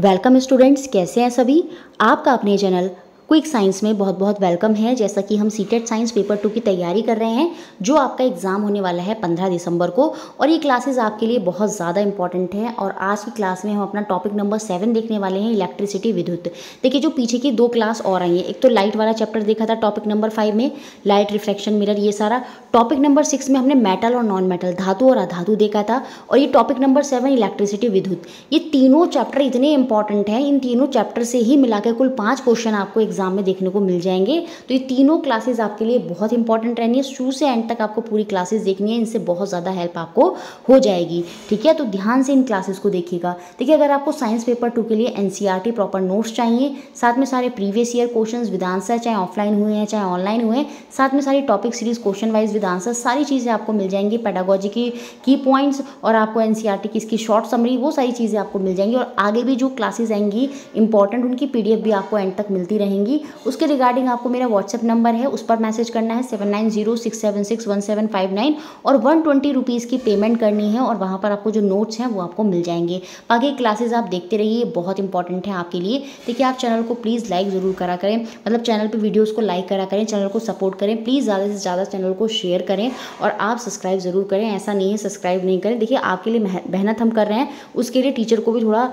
welcome students कैसे हैं सभी आपका अपने चैनल क्विक साइंस में बहुत बहुत वेलकम है जैसा कि हम सीटेट साइंस पेपर टू की तैयारी कर रहे हैं जो आपका एग्ज़ाम होने वाला है पंद्रह दिसंबर को और ये क्लासेस आपके लिए बहुत ज़्यादा इंपॉर्टेंट है और आज की क्लास में हम अपना टॉपिक नंबर सेवन देखने वाले हैं इलेक्ट्रिसिटी विद्युत देखिए जो पीछे की दो क्लास और आई हैं एक तो लाइट वाला चैप्टर देखा था टॉपिक नंबर फाइव में लाइट रिफ्लेक्शन मिरर ये सारा टॉपिक नंबर सिक्स में हमने मेटल और नॉन मेटल धातु और अधातु देखा था और ये टॉपिक नंबर सेवन इलेक्ट्रिसिटी विद्युत ये तीनों चैप्टर इतने इंपॉर्टेंट हैं इन तीनों चैप्टर से ही मिलाकर कुल पाँच क्वेश्चन आपको एग्जाम एग्जाम में देखने को मिल जाएंगे तो ये तीनों क्लासेज आपके लिए बहुत इंपॉर्टेंट रहनी है शुरू से एंड तक आपको पूरी क्लासेज देखनी है इनसे बहुत ज़्यादा हेल्प आपको हो जाएगी ठीक है तो ध्यान से इन क्लासेस को देखिएगा देखिए अगर आपको साइंस पेपर टू के लिए एन प्रॉपर नोट्स चाहिए साथ में सारे previous year question with answer चाहे ऑफलाइन हुए हैं चाहे ऑनलाइन हुए हैं साथ में सारी topic series question wise with answer सारी चीज़ें आपको मिल जाएंगी पैडागोजी की की पॉइंट्स और आपको एन e की इसकी शॉर्ट समरी वो सारी चीज़ें आपको मिल जाएंगी और आगे भी जो क्लासेज आएंगी इंपॉर्टेंट उनकी पी भी आपको एंड तक मिलती रहेंगी जाएगी उसके रिगार्डिंग आपको मेरा व्हाट्सअप नंबर है उस पर मैसेज करना है seven nine zero six seven six one seven five nine और वन ट्वेंटी रुपीज़ की पेमेंट करनी है और वहाँ पर आपको जो नोट्स हैं वो आपको मिल जाएंगे बाकी क्लासेज आप देखते रहिए बहुत इंपॉर्टेंट है आपके लिए देखिए आप चैनल को प्लीज़ लाइक ज़रूर करा करें मतलब चैनल पर वीडियोज़ को लाइक करा करें चैनल को सपोर्ट करें प्लीज़ ज़्यादा से ज़्यादा चैनल को शेयर करें और आप सब्सक्राइब ज़रूर करें ऐसा नहीं है सब्सक्राइब नहीं करें देखिए आपके लिए मेहनत हम कर रहे हैं उसके लिए टीचर को भी थोड़ा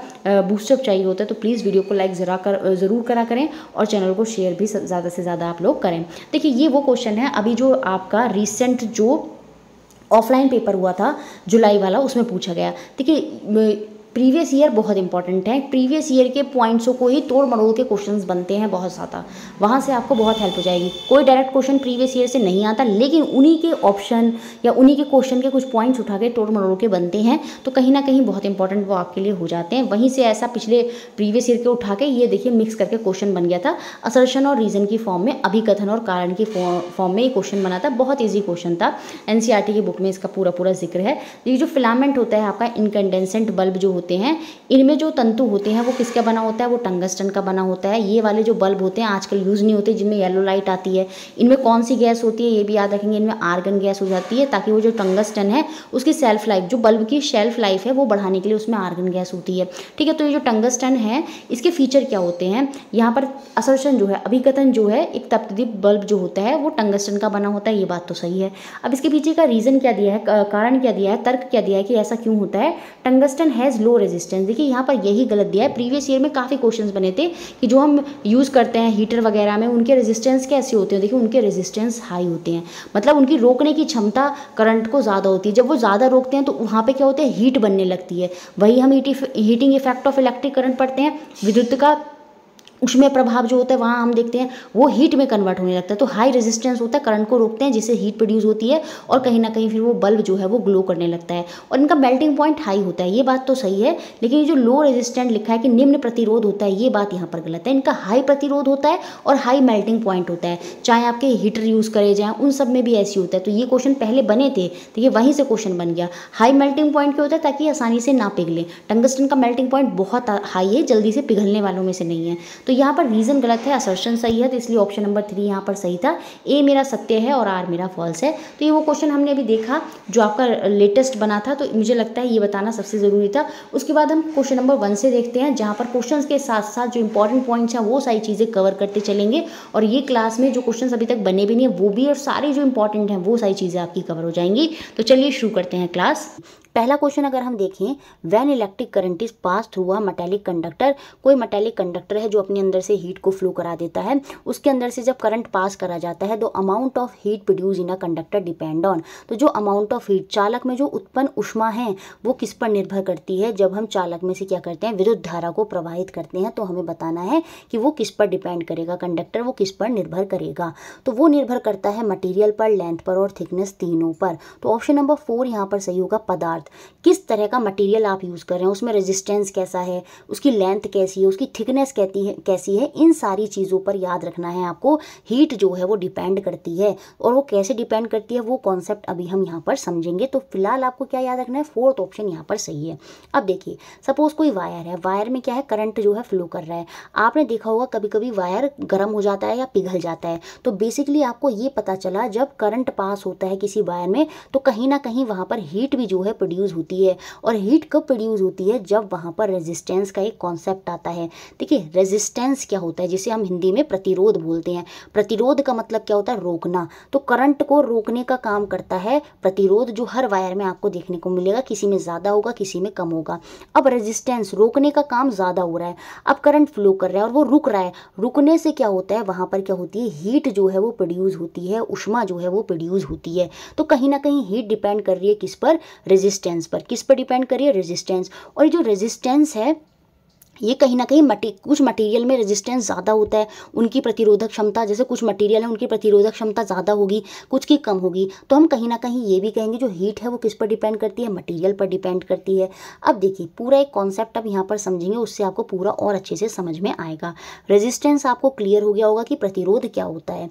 बूस्टअप चाहिए होता है तो प्लीज़ वीडियो को लाइक ज़रा कर ज़रूर करा करें और चैनल चैनल को शेयर भी ज़्यादा से ज़्यादा आप लोग करें देखिए ये वो क्वेश्चन है अभी जो आपका रिसेंट जो ऑफलाइन पेपर हुआ था जुलाई वाला उसमें पूछा गया देखिए प्रीवियस ईयर बहुत इंपॉर्टेंट है प्रीवियस ईयर के पॉइंट्सों को ही तोड़ मरोड़ के क्वेश्चंस बनते हैं बहुत ज़्यादा वहाँ से आपको बहुत हेल्प हो जाएगी कोई डायरेक्ट क्वेश्चन प्रीवियस ईयर से नहीं आता लेकिन उन्हीं के ऑप्शन या उन्हीं के क्वेश्चन के कुछ पॉइंट्स उठा के तोड़ मरोड़ के बनते हैं तो कहीं ना कहीं बहुत इंपॉर्टेंट वो आपके लिए हो जाते हैं वहीं से ऐसा पिछले प्रीवियस ईयर के उठा के ये देखिए मिक्स करके क्वेश्चन बन गया था असर्शन और रीज़न की फॉर्म में अभिकथन और कारण की फॉर्म में ये क्वेश्चन बना था बहुत ईजी क्वेश्चन था एन e की बुक में इसका पूरा पूरा जिक्र है ये जो फिलामेंट होता है आपका इनकंडेंसेंट बल्ब जो होते हैं इनमें जो तंतु होते हैं वो किसका बना होता है वो टंगस्टन का बना होता है ये वाले जो बल्ब होते हैं आजकल यूज़ नहीं होते जिनमें येलो लाइट आती है इनमें कौन सी गैस होती है ये भी याद रखेंगे इनमें आर्गन गैस हो जाती है ताकि वो जो टंगस्टन है उसकी सेल्फ लाइफ जो बल्ब की शेल्फ लाइफ है वो बढ़ाने के लिए उसमें आर्गन गैस होती है ठीक है तो ये जो टंगस्टन है इसके फीचर क्या होते हैं यहाँ पर असर्शन जो है अभिकथन जो है एक तप्तदीप बल्ब जो होता है वो टंगस्टन का बना होता है ये बात तो सही है अब इसके पीछे का रीज़न क्या दिया है कारण क्या दिया है तर्क क्या दिया है कि ऐसा क्यों होता है टंगस्टन हैज़ जीरो रेजिस्टेंस देखिए यहाँ पर यही गलत दिया है प्रीवियस ईयर में काफ़ी क्वेश्चन बने थे कि जो हम यूज़ करते हैं हीटर वगैरह में उनके रेजिस्टेंस कैसे होते हैं देखिए उनके रेजिस्टेंस हाई होते हैं मतलब उनकी रोकने की क्षमता करंट को ज़्यादा होती है जब वो ज़्यादा रोकते हैं तो वहाँ पर क्या होता है हीट बनने लगती है वही हम heating effect of electric current पढ़ते हैं विद्युत का उसमें प्रभाव जो होता है वहाँ हम देखते हैं वो हीट में कन्वर्ट होने लगता है तो हाई रेजिस्टेंस होता है करंट को रोकते हैं जिससे हीट प्रोड्यूस होती है और कहीं ना कहीं फिर वो बल्ब जो है वो ग्लो करने लगता है और इनका मेल्टिंग पॉइंट हाई होता है ये बात तो सही है लेकिन जो लो रेजिस्टेंट लिखा है कि निम्न प्रतिरोध होता है ये बात यहाँ पर गलत है इनका हाई प्रतिरोध होता है और हाई मेल्टिंग पॉइंट होता है चाहे आपके हीटर यूज़ करे जाएँ उन सब में भी ऐसी होता है तो ये क्वेश्चन पहले बने थे तो ये वहीं से क्वेश्चन बन गया हाई मेल्टिंग पॉइंट क्या होता है ताकि आसानी से ना पिघले टंगस्टन का मेल्टिंग पॉइंट बहुत हाई है जल्दी से पिघलने वालों में से नहीं है तो यहाँ पर रीज़न गलत है असर्शन सही है तो इसलिए ऑप्शन नंबर थ्री यहाँ पर सही था ए मेरा सत्य है और आर मेरा फॉल्स है तो ये वो क्वेश्चन हमने अभी देखा जो आपका लेटेस्ट बना था तो मुझे लगता है ये बताना सबसे ज़रूरी था उसके बाद हम क्वेश्चन नंबर वन से देखते हैं जहाँ पर क्वेश्चन के साथ साथ जो इंपॉर्टेंट पॉइंट्स हैं वो सारी चीज़ें कवर करते चलेंगे और ये क्लास में जो क्वेश्चन अभी तक बने भी नहीं है वो भी और सारे जो इंपॉर्टेंट हैं वो सारी चीज़ें आपकी कवर हो जाएंगी तो चलिए शुरू करते हैं क्लास पहला क्वेश्चन अगर हम देखें when electric current is pass through a metallic conductor कोई मटैलिक कंडक्टर है जो अपने अंदर से हीट को फ्लो करा देता है उसके अंदर से जब करंट पास करा जाता है तो amount of heat produce in a conductor depend on तो जो अमाउंट ऑफ हीट चालक में जो उत्पन्न उष्मा है वो किस पर निर्भर करती है जब हम चालक में से क्या करते हैं विद्युत धारा को प्रवाहित करते हैं तो हमें बताना है कि वो किस पर डिपेंड करेगा कंडक्टर वो किस पर निर्भर करेगा तो वो निर्भर करता है मटेरियल पर लेंथ पर और थिकनेस तीनों पर तो ऑप्शन नंबर फोर यहाँ पर सही होगा पदार्थ किस तरह का मटेरियल आप यूज़ कर रहे हैं उसमें रेजिस्टेंस कैसा है उसकी लेंथ कैसी है उसकी थिकनेस कहती है कैसी है इन सारी चीज़ों पर याद रखना है आपको हीट जो है वो डिपेंड करती है और वो कैसे डिपेंड करती है वो कॉन्सेप्ट अभी हम यहाँ पर समझेंगे तो फिलहाल आपको क्या याद रखना है फोर्थ ऑप्शन यहाँ पर सही है अब देखिए सपोज कोई वायर है वायर में क्या है करंट जो है फ्लो कर रहा है आपने देखा होगा कभी कभी वायर गर्म हो जाता है या पिघल जाता है तो बेसिकली आपको ये पता चला जब करंट पास होता है किसी वायर में तो कहीं ना कहीं वहाँ पर हीट भी जो है प्रोड्यूस होती है और हीट कब प्रोड्यूस होती है जब वहाँ पर रेजिस्टेंस का एक कॉन्सेप्ट आता है देखिए रेजिस्टेंस क्या होता है जिसे हम हिंदी में प्रतिरोध बोलते हैं प्रतिरोध का मतलब क्या होता है रोकना तो करंट को रोकने का काम करता है प्रतिरोध जो हर वायर में आपको देखने को मिलेगा किसी में ज़्यादा होगा किसी में कम होगा अब रेजिस्टेंस रोकने का काम ज़्यादा हो रहा है अब करंट फ्लो कर रहा है और वो रुक रहा है रुकने से क्या होता है वहाँ पर क्या होती है हीट जो है वो प्रोड्यूस होती है उष्मा जो है वो प्रोड्यूस होती है तो कहीं ना कहीं हीट डिपेंड कर रही है किस पर रेजिस्टेंस रेजिस्टेंस पर किस पर डिपेंड करिए रेजिस्टेंस और जो रेजिस्टेंस है ये कहीं ना कहीं मटी कुछ मटेरियल में रेजिस्टेंस ज़्यादा होता है उनकी प्रतिरोधक क्षमता जैसे कुछ मटेरियल है उनकी प्रतिरोधक क्षमता ज़्यादा होगी कुछ की कम होगी तो हम कहीं ना कहीं ये भी कहेंगे जो हीट है वो किस पर डिपेंड करती है मटेरियल पर डिपेंड करती है अब देखिए पूरा एक कॉन्सेप्ट आप यहाँ पर समझेंगे उससे आपको पूरा और अच्छे से समझ में आएगा रजिस्टेंस आपको क्लियर हो गया होगा कि प्रतिरोध क्या होता है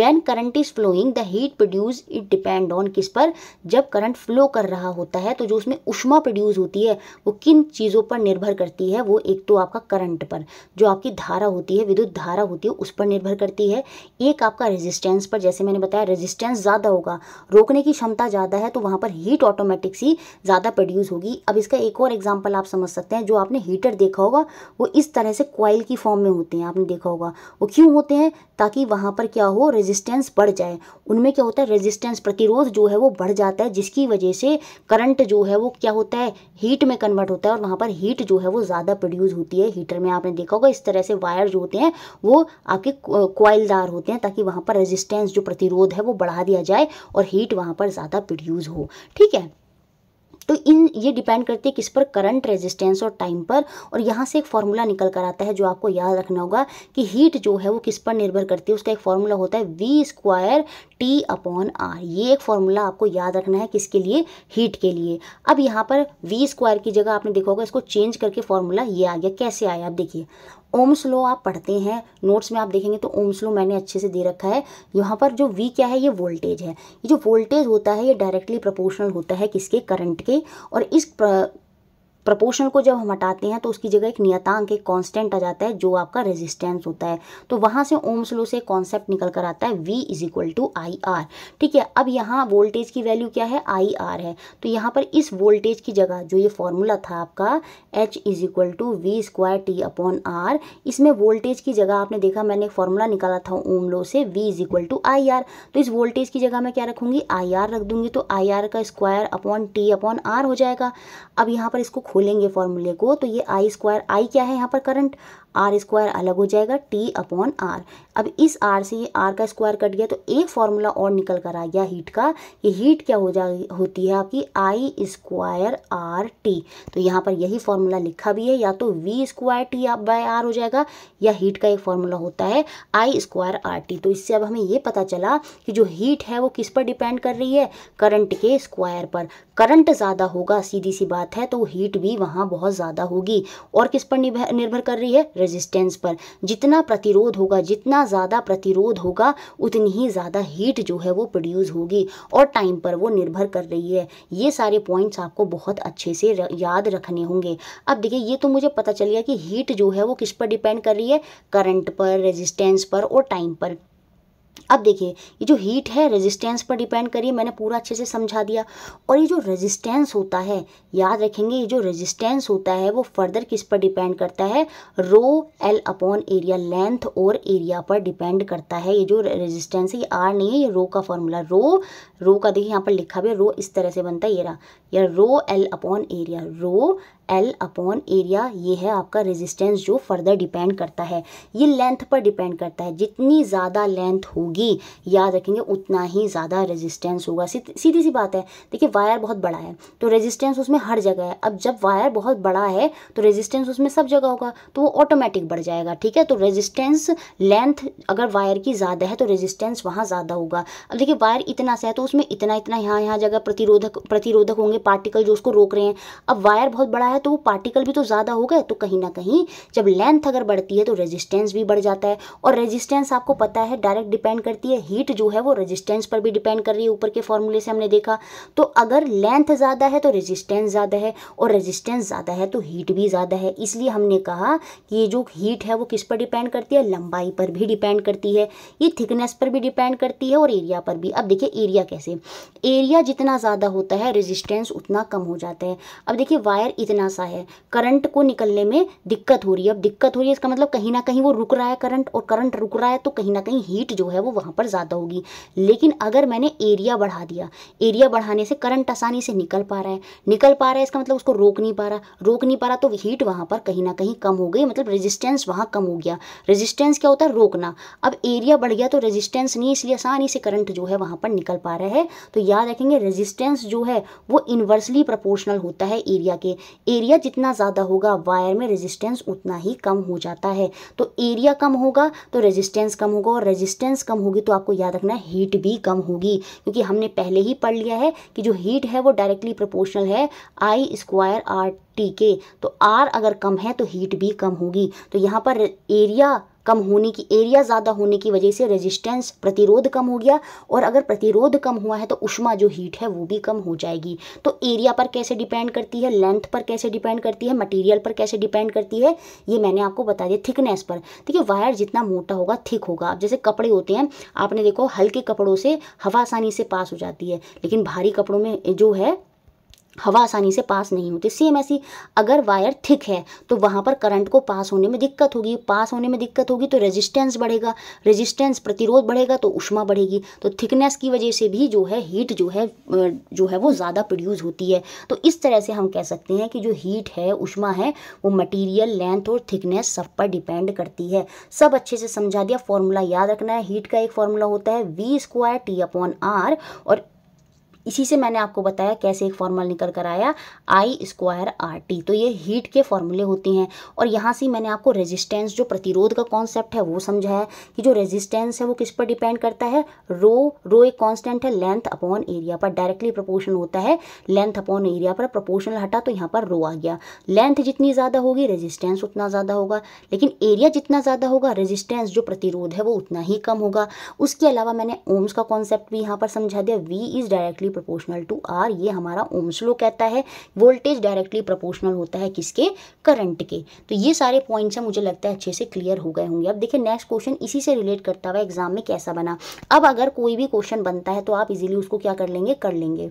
when current is flowing the heat produce it depend on किस पर जब करंट फ्लो कर रहा होता है तो जो उसमें उष्मा प्रोड्यूस होती है वो किन चीज़ों पर निर्भर करती है वो एक तो तो आपका करंट पर जो आपकी धारा होती है विद्युत धारा होती है उस पर निर्भर करती है एक आपका रेजिस्टेंस पर जैसे मैंने बताया रेजिस्टेंस ज़्यादा होगा रोकने की क्षमता ज़्यादा है तो वहाँ पर हीट ऑटोमेटिक सी ज़्यादा प्रोड्यूस होगी अब इसका एक और एग्जाम्पल आप समझ सकते हैं जो आपने हीटर देखा होगा वो इस तरह से क्वाइल की फॉर्म में होते हैं आपने देखा होगा वो क्यों होते हैं ताकि वहाँ पर क्या हो रेजिस्टेंस बढ़ जाए उनमें क्या होता है रेजिस्टेंस प्रतिरोध जो है वो बढ़ जाता है जिसकी वजह से करंट जो है वो क्या होता है हीट में कन्वर्ट होता है और वहाँ पर हीट जो है वो ज़्यादा प्रोड्यूस होती है हीटर में आपने देखा होगा इस तरह से वायर जो होते हैं वो आपके कोयलदार होते हैं ताकि वहाँ पर रेजिस्टेंस जो प्रतिरोध है वो बढ़ा दिया जाए और हीट वहाँ पर ज़्यादा प्रोड्यूज हो ठीक है तो इन ये डिपेंड करती है किस पर करंट रेजिस्टेंस और टाइम पर और यहाँ से एक फार्मूला निकल कर आता है जो आपको याद रखना होगा कि हीट जो है वो किस पर निर्भर करती है उसका एक फार्मूला होता है v square t upon r ये एक फार्मूला आपको याद रखना है किसके लिए हीट के लिए अब यहाँ पर वी स्क्वायर की जगह आपने देखा होगा इसको चेंज करके फार्मूला ये आ गया कैसे आया आप देखिए ओम स्लो आप पढ़ते हैं नोट्स में आप देखेंगे तो ओम स्लो मैंने अच्छे से दे रखा है यहाँ पर जो वी क्या है ये वोल्टेज है ये जो वोल्टेज होता है ये डायरेक्टली प्रपोर्शनल होता है किसके करंट के और इस प्रपोर्शन को जब हम हटाते हैं तो उसकी जगह एक नियतांक एक कांस्टेंट आ जाता है जो आपका रेजिस्टेंस होता है तो वहां से ओम्स लो से कॉन्सेप्ट निकल कर आता है V is equal to I r ठीक है अब यहाँ वोल्टेज की वैल्यू क्या है आई आर है तो यहाँ पर इस वोल्टेज की जगह जो ये फॉर्मूला था आपका H is equal to v square t upon r इसमें वोल्टेज की जगह आपने देखा मैंने एक फॉर्मूला निकाला था ओम लो से v is equal to I r तो इस वोल्टेज की जगह मैं क्या रखूंगी आई आर रख दूंगी तो आई आर का square upon t upon r हो जाएगा अब यहाँ पर इसको खोलेंगे फॉर्मूले को तो ये आई स्क्वायर आई क्या है यहाँ पर करंट आर स्क्वायर अलग हो जाएगा टी अपॉन आर अब इस आर से ये आर का स्क्वायर कट गया तो एक फार्मूला और निकल कर आ गया हीट का ये हीट क्या हो जा होती है आपकी आई स्क्वायर आर टी तो यहाँ पर यही फार्मूला लिखा भी है या तो वी स्क्वायर टी आप बाय आर हो जाएगा या हीट का एक फार्मूला होता है आई स्क्वायर आर टी तो इससे अब हमें ये पता चला कि जो हीट है वो किस पर डिपेंड कर रही है करंट के स्क्वायर पर करंट ज़्यादा होगा सीधी सी बात है तो हीट भी वहाँ बहुत ज़्यादा होगी और किस पर निर्भर कर रही है रेजिस्टेंस पर जितना प्रतिरोध होगा जितना ज़्यादा प्रतिरोध होगा उतनी ही ज़्यादा हीट जो है वो प्रोड्यूस होगी और टाइम पर वो निर्भर कर रही है ये सारे पॉइंट्स आपको बहुत अच्छे से याद रखने होंगे अब देखिए ये तो मुझे पता चल गया कि हीट जो है वो किस पर डिपेंड कर रही है करंट पर रेजिस्टेंस पर और टाइम पर अब देखिए ये जो हीट है रेजिस्टेंस पर डिपेंड करिए मैंने पूरा अच्छे से समझा दिया और ये जो रेजिस्टेंस होता है याद रखेंगे ये जो रेजिस्टेंस होता है वो फर्दर किस पर डिपेंड करता है rho l upon area length और एरिया पर डिपेंड करता है ये जो रेजिस्टेंस है ये आर नहीं है ये रो का फॉर्मूला रो रो का देखिए यहाँ पर लिखा भी रो इस तरह से बनता है ये रहा या rho l upon area rho l upon area ये है आपका रेजिस्टेंस जो फर्दर डिपेंड करता है ये लेंथ पर डिपेंड करता है जितनी ज़्यादा लेंथ होगी याद रखेंगे उतना ही ज़्यादा रेजिस्टेंस होगा सीधी सी बात है देखिए वायर बहुत बड़ा है तो रेजिस्टेंस उसमें हर जगह है अब जब वायर बहुत बड़ा है तो रेजिस्टेंस उसमें सब जगह होगा तो वो ऑटोमेटिक बढ़ जाएगा ठीक है तो रेजिस्टेंस लेंथ अगर वायर की ज़्यादा है तो रेजिस्टेंस वहाँ ज़्यादा होगा अब देखिए वायर इतना सा है तो उसमें इतना इतना यहाँ यहाँ जगह प्रतिरोधक प्रतिरोधक होंगे पार्टिकल जो उसको रोक रहे हैं अब वायर बहुत बड़ा है है तो वो पार्टिकल भी तो ज़्यादा हो गए तो कहीं ना कहीं जब लेंथ अगर बढ़ती है तो रेजिस्टेंस भी बढ़ जाता है और रेजिस्टेंस आपको पता है डायरेक्ट डिपेंड करती है हीट जो है वो रेजिस्टेंस पर भी डिपेंड कर रही है ऊपर के फॉर्मूले से हमने देखा तो अगर लेंथ ज़्यादा है तो रेजिस्टेंस ज़्यादा है और रेजिस्टेंस ज़्यादा है तो हीट भी ज़्यादा है इसलिए हमने कहा कि ये जो हीट है वो किस पर डिपेंड करती है लंबाई पर भी डिपेंड करती है ये थिकनेस पर भी डिपेंड करती है और एरिया पर भी अब देखिए एरिया कैसे एरिया जितना ज़्यादा होता है रेजिस्टेंस उतना कम हो जाता है अब देखिए वायर इतना देना सा है करंट को निकलने में दिक्कत हो रही है अब दिक्कत हो रही है इसका मतलब कहीं ना कहीं वो रुक रहा है करंट और करंट रुक रहा है तो कहीं ना कहीं हीट जो है वो वहाँ पर ज़्यादा होगी लेकिन अगर मैंने एरिया बढ़ा दिया एरिया बढ़ाने से करंट आसानी से निकल पा रहा है निकल पा रहा है इसका मतलब उसको रोक नहीं पा रहा रोक नहीं पा रहा तो हीट वहाँ पर कहीं ना कहीं कम हो गई मतलब रेजिस्टेंस वहाँ कम हो गया रेजिस्टेंस क्या होता है रोकना अब एरिया बढ़ गया तो रेजिस्टेंस नहीं इसलिए आसानी से करंट जो है वहाँ पर निकल पा रहा है तो याद रखेंगे रेजिस्टेंस जो है वो इन्वर्सली प्रपोर्शनल होता है एरिया के एरिया जितना ज़्यादा होगा वायर में रेजिस्टेंस उतना ही कम हो जाता है तो एरिया कम होगा तो रेजिस्टेंस कम होगा और रेजिस्टेंस कम होगी तो आपको याद रखना है हीट भी कम होगी क्योंकि हमने पहले ही पढ़ लिया है कि जो हीट है वो डायरेक्टली प्रोपोर्शनल है आई स्क्वायर आर फोर्टी के तो आर अगर कम है तो हीट भी कम होगी तो यहाँ पर एरिया कम होने की एरिया ज़्यादा होने की वजह से रेजिस्टेंस प्रतिरोध कम हो गया और अगर प्रतिरोध कम हुआ है तो उष्मा जो हीट है वो भी कम हो जाएगी तो एरिया पर कैसे डिपेंड करती है लेंथ पर कैसे डिपेंड करती है मटेरियल पर कैसे डिपेंड करती है ये मैंने आपको बता दिया थिकनेस पर देखिए वायर जितना मोटा होगा थिक होगा आप जैसे कपड़े होते हैं आपने देखो हल्के कपड़ों से हवा आसानी से पास हो जाती है लेकिन भारी कपड़ों में जो है हवा आसानी से पास नहीं होती सेम ऐसी अगर वायर थिक है तो वहाँ पर करंट को पास होने में दिक्कत होगी पास होने में दिक्कत होगी तो रेजिस्टेंस बढ़ेगा रेजिस्टेंस प्रतिरोध बढ़ेगा तो उष्मा बढ़ेगी तो थिकनेस की वजह से भी जो है हीट जो है जो है वो ज़्यादा प्रोड्यूस होती है तो इस तरह से हम कह सकते हैं कि जो हीट है उष्मा है वो मटीरियल लेंथ और थिकनेस सब पर डिपेंड करती है सब अच्छे से समझा दिया फॉर्मूला याद रखना है हीट का एक फॉर्मूला होता है v square t upon r और इसी से मैंने आपको बताया कैसे एक फॉर्मूला निकल कर आया आई स्क्वायर आर टी तो ये हीट के फॉर्मूले होते हैं और यहाँ से मैंने आपको रेजिस्टेंस जो प्रतिरोध का कॉन्सेप्ट है वो समझा है कि जो रेजिस्टेंस है वो किस पर डिपेंड करता है रो रो एक कॉन्स्टेंट है लेंथ अपॉन एरिया पर डायरेक्टली प्रपोर्शन होता है लेंथ अपॉन एरिया पर प्रपोर्शन हटा तो यहाँ पर रो आ गया लेंथ जितनी ज़्यादा होगी रेजिस्टेंस उतना ज़्यादा होगा लेकिन एरिया जितना ज़्यादा होगा रेजिस्टेंस जो प्रतिरोध है वो उतना ही कम होगा उसके अलावा मैंने ओम्स का कॉन्सेप्ट भी यहाँ पर समझा दिया v is directly directly proportional to r ये हमारा ओम्स कहता है वोल्टेज डायरेक्टली प्रोपोर्शनल होता है किसके करंट के तो ये सारे पॉइंट्स हैं मुझे लगता है अच्छे से क्लियर हो गए होंगे अब देखिए नेक्स्ट क्वेश्चन इसी से रिलेट करता हुआ एग्जाम में कैसा बना अब अगर कोई भी क्वेश्चन बनता है तो आप इजिली उसको क्या कर लेंगे कर लेंगे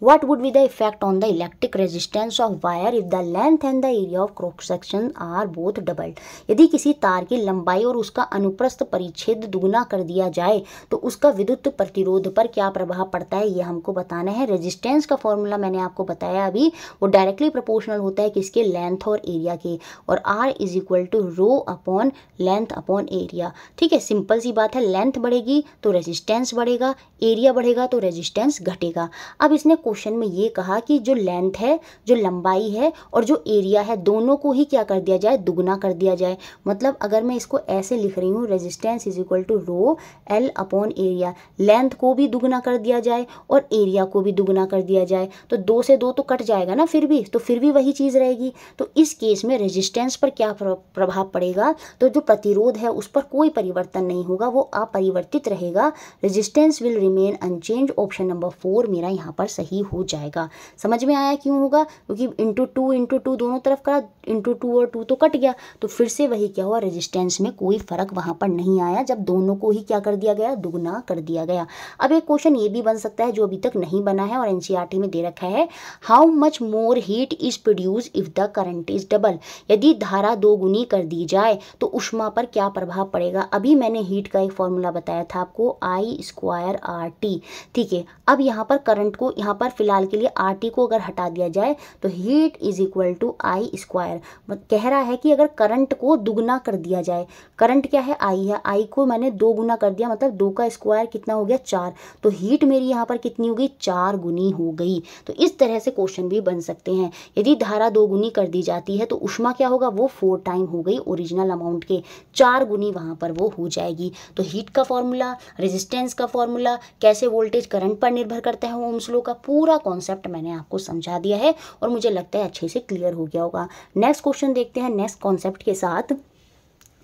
what would be the effect on the electric resistance of wire if the length and the area of cross section are both doubled यदि किसी तार की लंबाई और उसका अनुप्रस्थ परिच्छेद दुगुना कर दिया जाए तो उसका विद्युत प्रतिरोध पर क्या प्रभाव पड़ता है ये हमको बताना है रेजिस्टेंस का फॉर्मूला मैंने आपको बताया अभी वो डायरेक्टली प्रोपोर्शनल होता है किसके लेंथ और एरिया के और r is equal to rho upon length upon area ठीक है सिंपल सी बात है लेंथ बढ़ेगी तो रेजिस्टेंस बढ़ेगा एरिया बढ़ेगा तो रेजिस्टेंस घटेगा अब इसने क्वेश्चन में ये कहा कि जो लेंथ है जो लंबाई है और जो एरिया है दोनों को ही क्या कर दिया जाए दुगना कर दिया जाए मतलब अगर मैं इसको ऐसे लिख रही हूँ resistance is equal to rho l upon area length को भी दुगना कर दिया जाए और एरिया को भी दुगना कर दिया जाए तो दो से दो तो कट जाएगा ना फिर भी तो फिर भी वही चीज़ रहेगी तो इस केस में रेजिस्टेंस पर क्या प्रभाव पड़ेगा तो जो प्रतिरोध है उस पर कोई परिवर्तन नहीं होगा वो अपरिवर्तित रहेगा resistance will remain unchange option number four मेरा यहाँ पर सही ही हो जाएगा समझ में आया क्यों होगा क्योंकि इंटू टू इंटू टू दोनों तरफ का इंटू टू और टू तो कट गया तो फिर से वही क्या हुआ रेजिस्टेंस में कोई फ़र्क वहां पर नहीं आया जब दोनों को ही क्या कर दिया गया दुगना कर दिया गया अब एक क्वेश्चन ये भी बन सकता है जो अभी तक नहीं बना है और एन e में दे रखा है how much more heat is produce if the current is double यदि धारा दो गुनी कर दी जाए तो उष्मा पर क्या प्रभाव पड़ेगा अभी मैंने हीट का एक फॉर्मूला बताया था आपको आई स्क्वायर आर टी ठीक है अब यहाँ पर करंट को यहाँ पर पर फिलहाल के लिए आर को अगर हटा दिया जाए तो heat is equal to I square कह रहा है कि अगर करंट को दुगना कर दिया जाए करंट क्या है आई है आई को मैंने दो गुना कर दिया मतलब दो का स्क्वायर कितना हो गया चार तो हीट मेरी यहाँ पर कितनी हो गई चार गुनी हो गई तो इस तरह से क्वेश्चन भी बन सकते हैं यदि धारा दो गुनी कर दी जाती है तो उष्मा क्या होगा वो फोर टाइम हो गई ओरिजिनल अमाउंट के चार गुनी वहाँ पर वो हो जाएगी तो हीट का फॉर्मूला रेजिस्टेंस का फॉर्मूला कैसे वोल्टेज करंट पर निर्भर करता है वो लो का पूरा कॉन्सेप्ट मैंने आपको समझा दिया है और मुझे लगता है अच्छे से क्लियर हो गया होगा नेक्स्ट क्वेश्चन देखते हैं नेक्स्ट कॉन्सेप्ट के साथ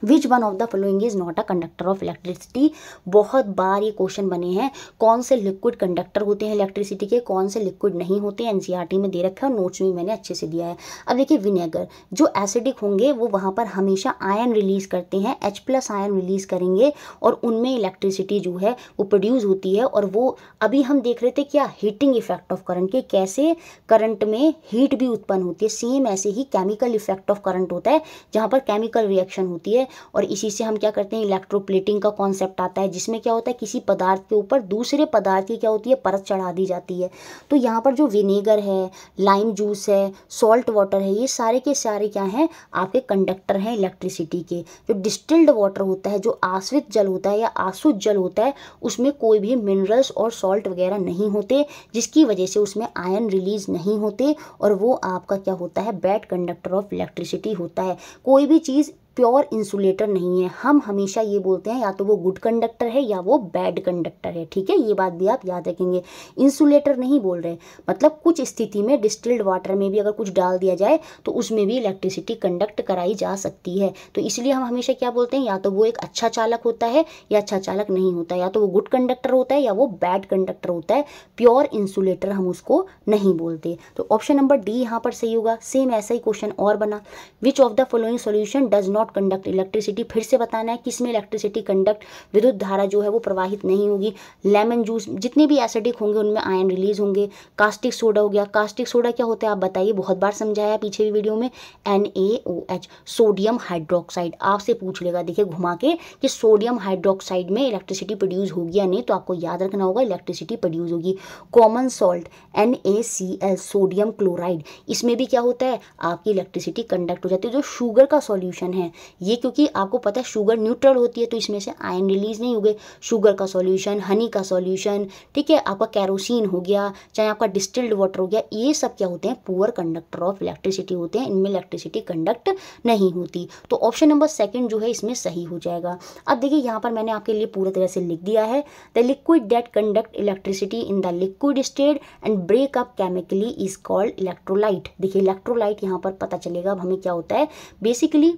which one of the following is not a conductor of electricity बहुत बार ये क्वेश्चन बने हैं कौन से लिक्विड कंडक्टर होते हैं इलेक्ट्रिसिटी के कौन से लिक्विड नहीं होते हैं एनसीईआरटी e में दे रखा है और नोट्स में मैंने अच्छे से दिया है अब देखिए विनेगर जो एसिडिक होंगे वो वहाँ पर हमेशा आयन रिलीज करते हैं एच प्लस आयन रिलीज करेंगे और उनमें इलेक्ट्रिसिटी जो है वो प्रोड्यूस होती है और वो अभी हम देख रहे थे क्या हीटिंग इफेक्ट ऑफ करंट के कैसे करंट में हीट भी उत्पन्न होती है सेम ऐसे ही केमिकल इफेक्ट ऑफ करंट होता है जहाँ पर केमिकल रिएक्शन होती है और इसी से हम क्या करते हैं इलेक्ट्रोप्लेटिंग का कॉन्सेप्ट आता है जिसमें क्या होता है किसी पदार्थ के ऊपर दूसरे पदार्थ की क्या होती है परत चढ़ा दी जाती है तो यहाँ पर जो विनेगर है लाइम जूस है सॉल्ट वाटर है ये सारे के सारे क्या हैं आपके कंडक्टर हैं इलेक्ट्रिसिटी के जो डिस्टिल्ड वाटर होता है जो आश्रित जल होता है या आसुत जल होता है उसमें कोई भी मिनरल्स और सॉल्ट वगैरह नहीं होते जिसकी वजह से उसमें आयन रिलीज नहीं होते और वो आपका क्या होता है बैड कंडक्टर ऑफ इलेक्ट्रिसिटी होता है कोई भी चीज़ प्योर इंसुलेटर नहीं है हम हमेशा ये बोलते हैं या तो वो गुड कंडक्टर है या वो बैड कंडक्टर है ठीक है ये बात भी आप याद रखेंगे इंसुलेटर नहीं बोल रहे मतलब कुछ स्थिति में डिस्टिल्ड वाटर में भी अगर कुछ डाल दिया जाए तो उसमें भी इलेक्ट्रिसिटी कंडक्ट कराई जा सकती है तो इसलिए हम हमेशा क्या बोलते हैं या तो वो एक अच्छा चालक होता है या अच्छा चालक नहीं होता या तो वो गुड कंडक्टर होता है या वो बैड कंडक्टर होता है प्योर इंसुलेटर हम उसको नहीं बोलते तो ऑप्शन नंबर डी यहाँ पर सही होगा सेम ऐसा ही क्वेश्चन और बना which of the following solution does not not conduct electricity फिर से बताना है किस में इलेक्ट्रिसिटी कंडक्ट विद्युत धारा जो है वो प्रवाहित नहीं होगी लेमन जूस जितने भी एसिडिक होंगे उनमें आयन रिलीज होंगे कास्टिक सोडा हो गया कास्टिक सोडा क्या होता है आप बताइए बहुत बार समझाया पीछे भी वीडियो में N A O H sodium hydroxide आपसे पूछ लेगा देखिए घुमा के कि सोडियम हाइड्रोक्साइड में इलेक्ट्रिसिटी प्रोड्यूस होगी या नहीं तो आपको याद रखना होगा इलेक्ट्रिसिटी प्रोड्यूस होगी common salt N A C L sodium chloride इसमें भी क्या होता है आपकी इलेक्ट्रिसिटी कंडक्ट हो जाती है जो शुगर का सॉल्यूशन है हैं ये क्योंकि आपको पता है शुगर न्यूट्रल होती है तो इसमें से आयन रिलीज नहीं हो गए शुगर का सॉल्यूशन हनी का सॉल्यूशन ठीक है आपका कैरोसिन हो गया चाहे आपका डिस्टिल्ड वाटर हो गया ये सब क्या होते हैं पुअर कंडक्टर ऑफ इलेक्ट्रिसिटी होते हैं इनमें इलेक्ट्रिसिटी कंडक्ट नहीं होती तो ऑप्शन नंबर सेकेंड जो है इसमें सही हो जाएगा अब देखिए यहाँ पर मैंने आपके लिए पूरी तरह से लिख दिया है the liquid that conduct electricity in the liquid state and break up chemically is called electrolyte देखिए इलेक्ट्रोलाइट यहाँ पर पता चलेगा अब हमें क्या होता है बेसिकली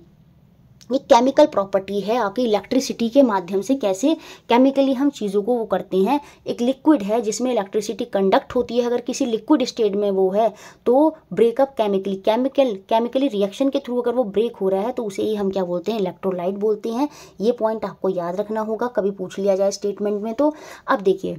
ये केमिकल प्रॉपर्टी है आपकी इलेक्ट्रिसिटी के माध्यम से कैसे केमिकली हम चीज़ों को वो करते हैं एक लिक्विड है जिसमें इलेक्ट्रिसिटी कंडक्ट होती है अगर किसी लिक्विड स्टेट में वो है तो break up chemically chemical chemically reaction के थ्रू अगर वो ब्रेक हो रहा है तो उसे ही हम क्या बोलते हैं इलेक्ट्रोलाइट बोलते हैं ये पॉइंट आपको याद रखना होगा कभी पूछ लिया जाए स्टेटमेंट में तो अब देखिए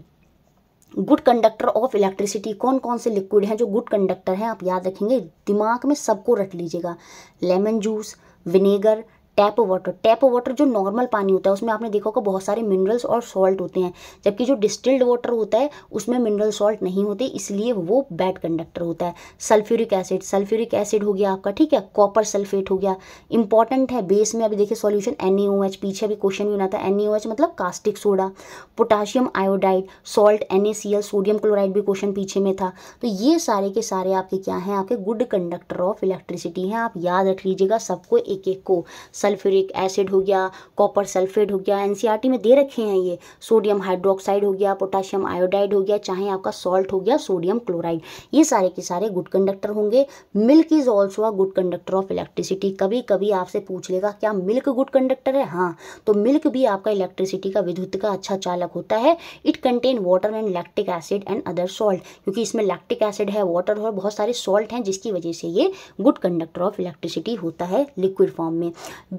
गुड कंडक्टर ऑफ इलेक्ट्रिसिटी कौन कौन से लिक्विड हैं जो गुड कंडक्टर हैं आप याद रखेंगे दिमाग में सबको रख लीजिएगा lemon juice vinegar tap water tap water जो नॉर्मल पानी होता है उसमें आपने देखा होगा बहुत सारे मिनरल्स और सॉल्ट होते हैं जबकि जो डिस्टिल्ड वाटर होता है उसमें मिनरल सॉल्ट नहीं होते इसलिए वो बैड कंडक्टर होता है सल्फ्यूरिक एसिड सल्फ्यूरिक एसिड हो गया आपका ठीक है कॉपर सल्फेट हो गया इंपॉर्टेंट है बेस में अभी देखिए सॉल्यूशन एन पीछे अभी क्वेश्चन भी ना था एन मतलब caustic soda potassium iodide salt and sodium chloride भी क्वेश्चन पीछे में था तो ये सारे के सारे आपके क्या हैं आपके गुड कंडक्टर ऑफ इलेक्ट्रिसिटी हैं आप याद रख लीजिएगा सबको एक एक को सल्फ्यूरिक एसिड हो गया कॉपर सल्फेट हो गया एनसीईआरटी e में दे रखे हैं ये सोडियम हाइड्रोक्साइड हो गया पोटाशियम आयोडाइड हो गया चाहे आपका सॉल्ट हो गया सोडियम क्लोराइड ये सारे के सारे गुड कंडक्टर होंगे milk is also a good conductor of electricity कभी कभी आपसे पूछ लेगा क्या मिल्क गुड कंडक्टर है हाँ तो मिल्क भी आपका इलेक्ट्रिसिटी का विद्युत का अच्छा चालक होता है it contain water and lactic acid and other salt क्योंकि इसमें लैक्टिक एसिड है वाटर और बहुत सारे सॉल्ट हैं जिसकी वजह से ये गुड कंडक्टर ऑफ इलेक्ट्रिसिटी होता है लिक्विड फॉर्म में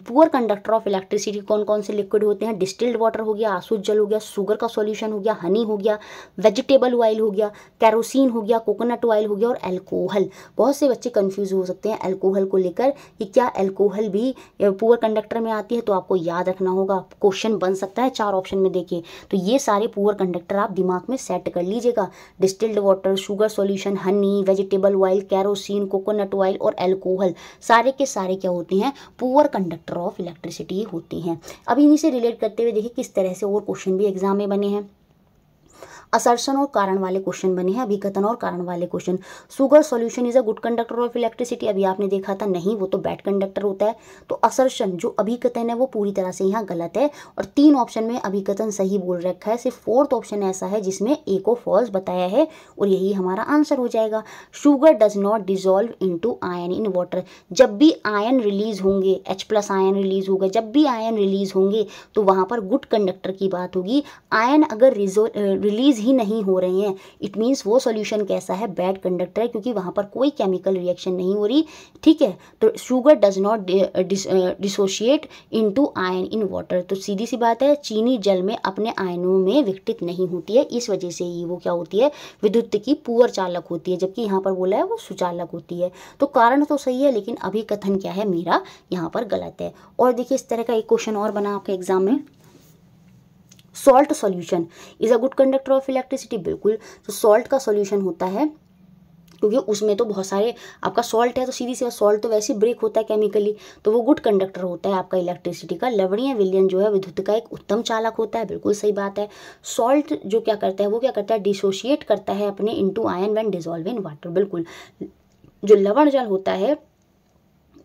पुअर कंडक्टर ऑफ इलेक्ट्रिसिटी कौन कौन से लिक्विड होते हैं डिस्टिल्ड वाटर हो गया आसूस जल हो गया शुगर का सॉल्यूशन हो गया हनी हो गया वेजिटेबल ऑयल हो गया कैरोसिन हो गया कोकोनट ऑयल हो गया और एल्कोहल बहुत से बच्चे कन्फ्यूज हो सकते हैं एल्कोहल को लेकर कि क्या एल्कोहल भी पुअर कंडक्टर में आती है तो आपको याद रखना होगा क्वेश्चन बन सकता है चार ऑप्शन में देखिए तो ये सारे पुअर कंडक्टर आप दिमाग में सेट कर लीजिएगा distilled water sugar solution honey vegetable oil kerosene coconut oil और एल्कोहल सारे के सारे क्या होते हैं poor conductor factor of electricity होती हैं अब इन्हीं से रिलेट करते हुए देखिए किस तरह से और क्वेश्चन भी एग्जाम में बने हैं असर्शन और कारण वाले क्वेश्चन बने हैं अभिकथन और कारण वाले question sugar solution is a good conductor of electricity अभी आपने देखा था नहीं वो तो बैड कंडक्टर होता है तो असर्शन जो अभिकथन है वो पूरी तरह से यहाँ गलत है और तीन ऑप्शन में अभिकथन सही बोल रखा है सिर्फ फोर्थ ऑप्शन ऐसा है जिसमें ए को फॉल्स बताया है और यही हमारा आंसर हो जाएगा sugar does not dissolve to ion in water जब भी आयन रिलीज होंगे एच प्लस आयन रिलीज होगा जब भी आयन रिलीज होंगे तो वहाँ पर गुड कंडक्टर की बात होगी आयन अगर रिलीज ही नहीं हो रहे हैं इट मीन्स वो सोल्यूशन कैसा है बैड कंडक्टर है क्योंकि वहाँ पर कोई केमिकल रिएक्शन नहीं हो रही ठीक है तो sugar does not dissociate to ion in water तो सीधी सी बात है चीनी जल में अपने आयनों में विकटित नहीं होती है इस वजह से ही वो क्या होती है विद्युत की पुअर चालक होती है जबकि यहाँ पर बोला है वो सुचालक होती है तो कारण तो सही है लेकिन अभी कथन क्या है मेरा यहाँ पर गलत है और देखिए इस तरह का एक क्वेश्चन और बना आपके एग्जाम में salt solution is a good conductor of electricity बिल्कुल तो सॉल्ट का सॉल्यूशन होता है क्योंकि उसमें तो बहुत सारे आपका सॉल्ट है तो सीधी सी सॉल्ट तो वैसे ही ब्रेक होता है केमिकली तो वो गुड कंडक्टर होता है आपका इलेक्ट्रिसिटी का लवणीय विलियन जो है विद्युत का एक उत्तम चालक होता है बिल्कुल सही बात है सॉल्ट जो क्या करता है वो क्या करता है डिसोशिएट करता है अपने into ion when dissolve in water बिल्कुल जो लवण जल होता है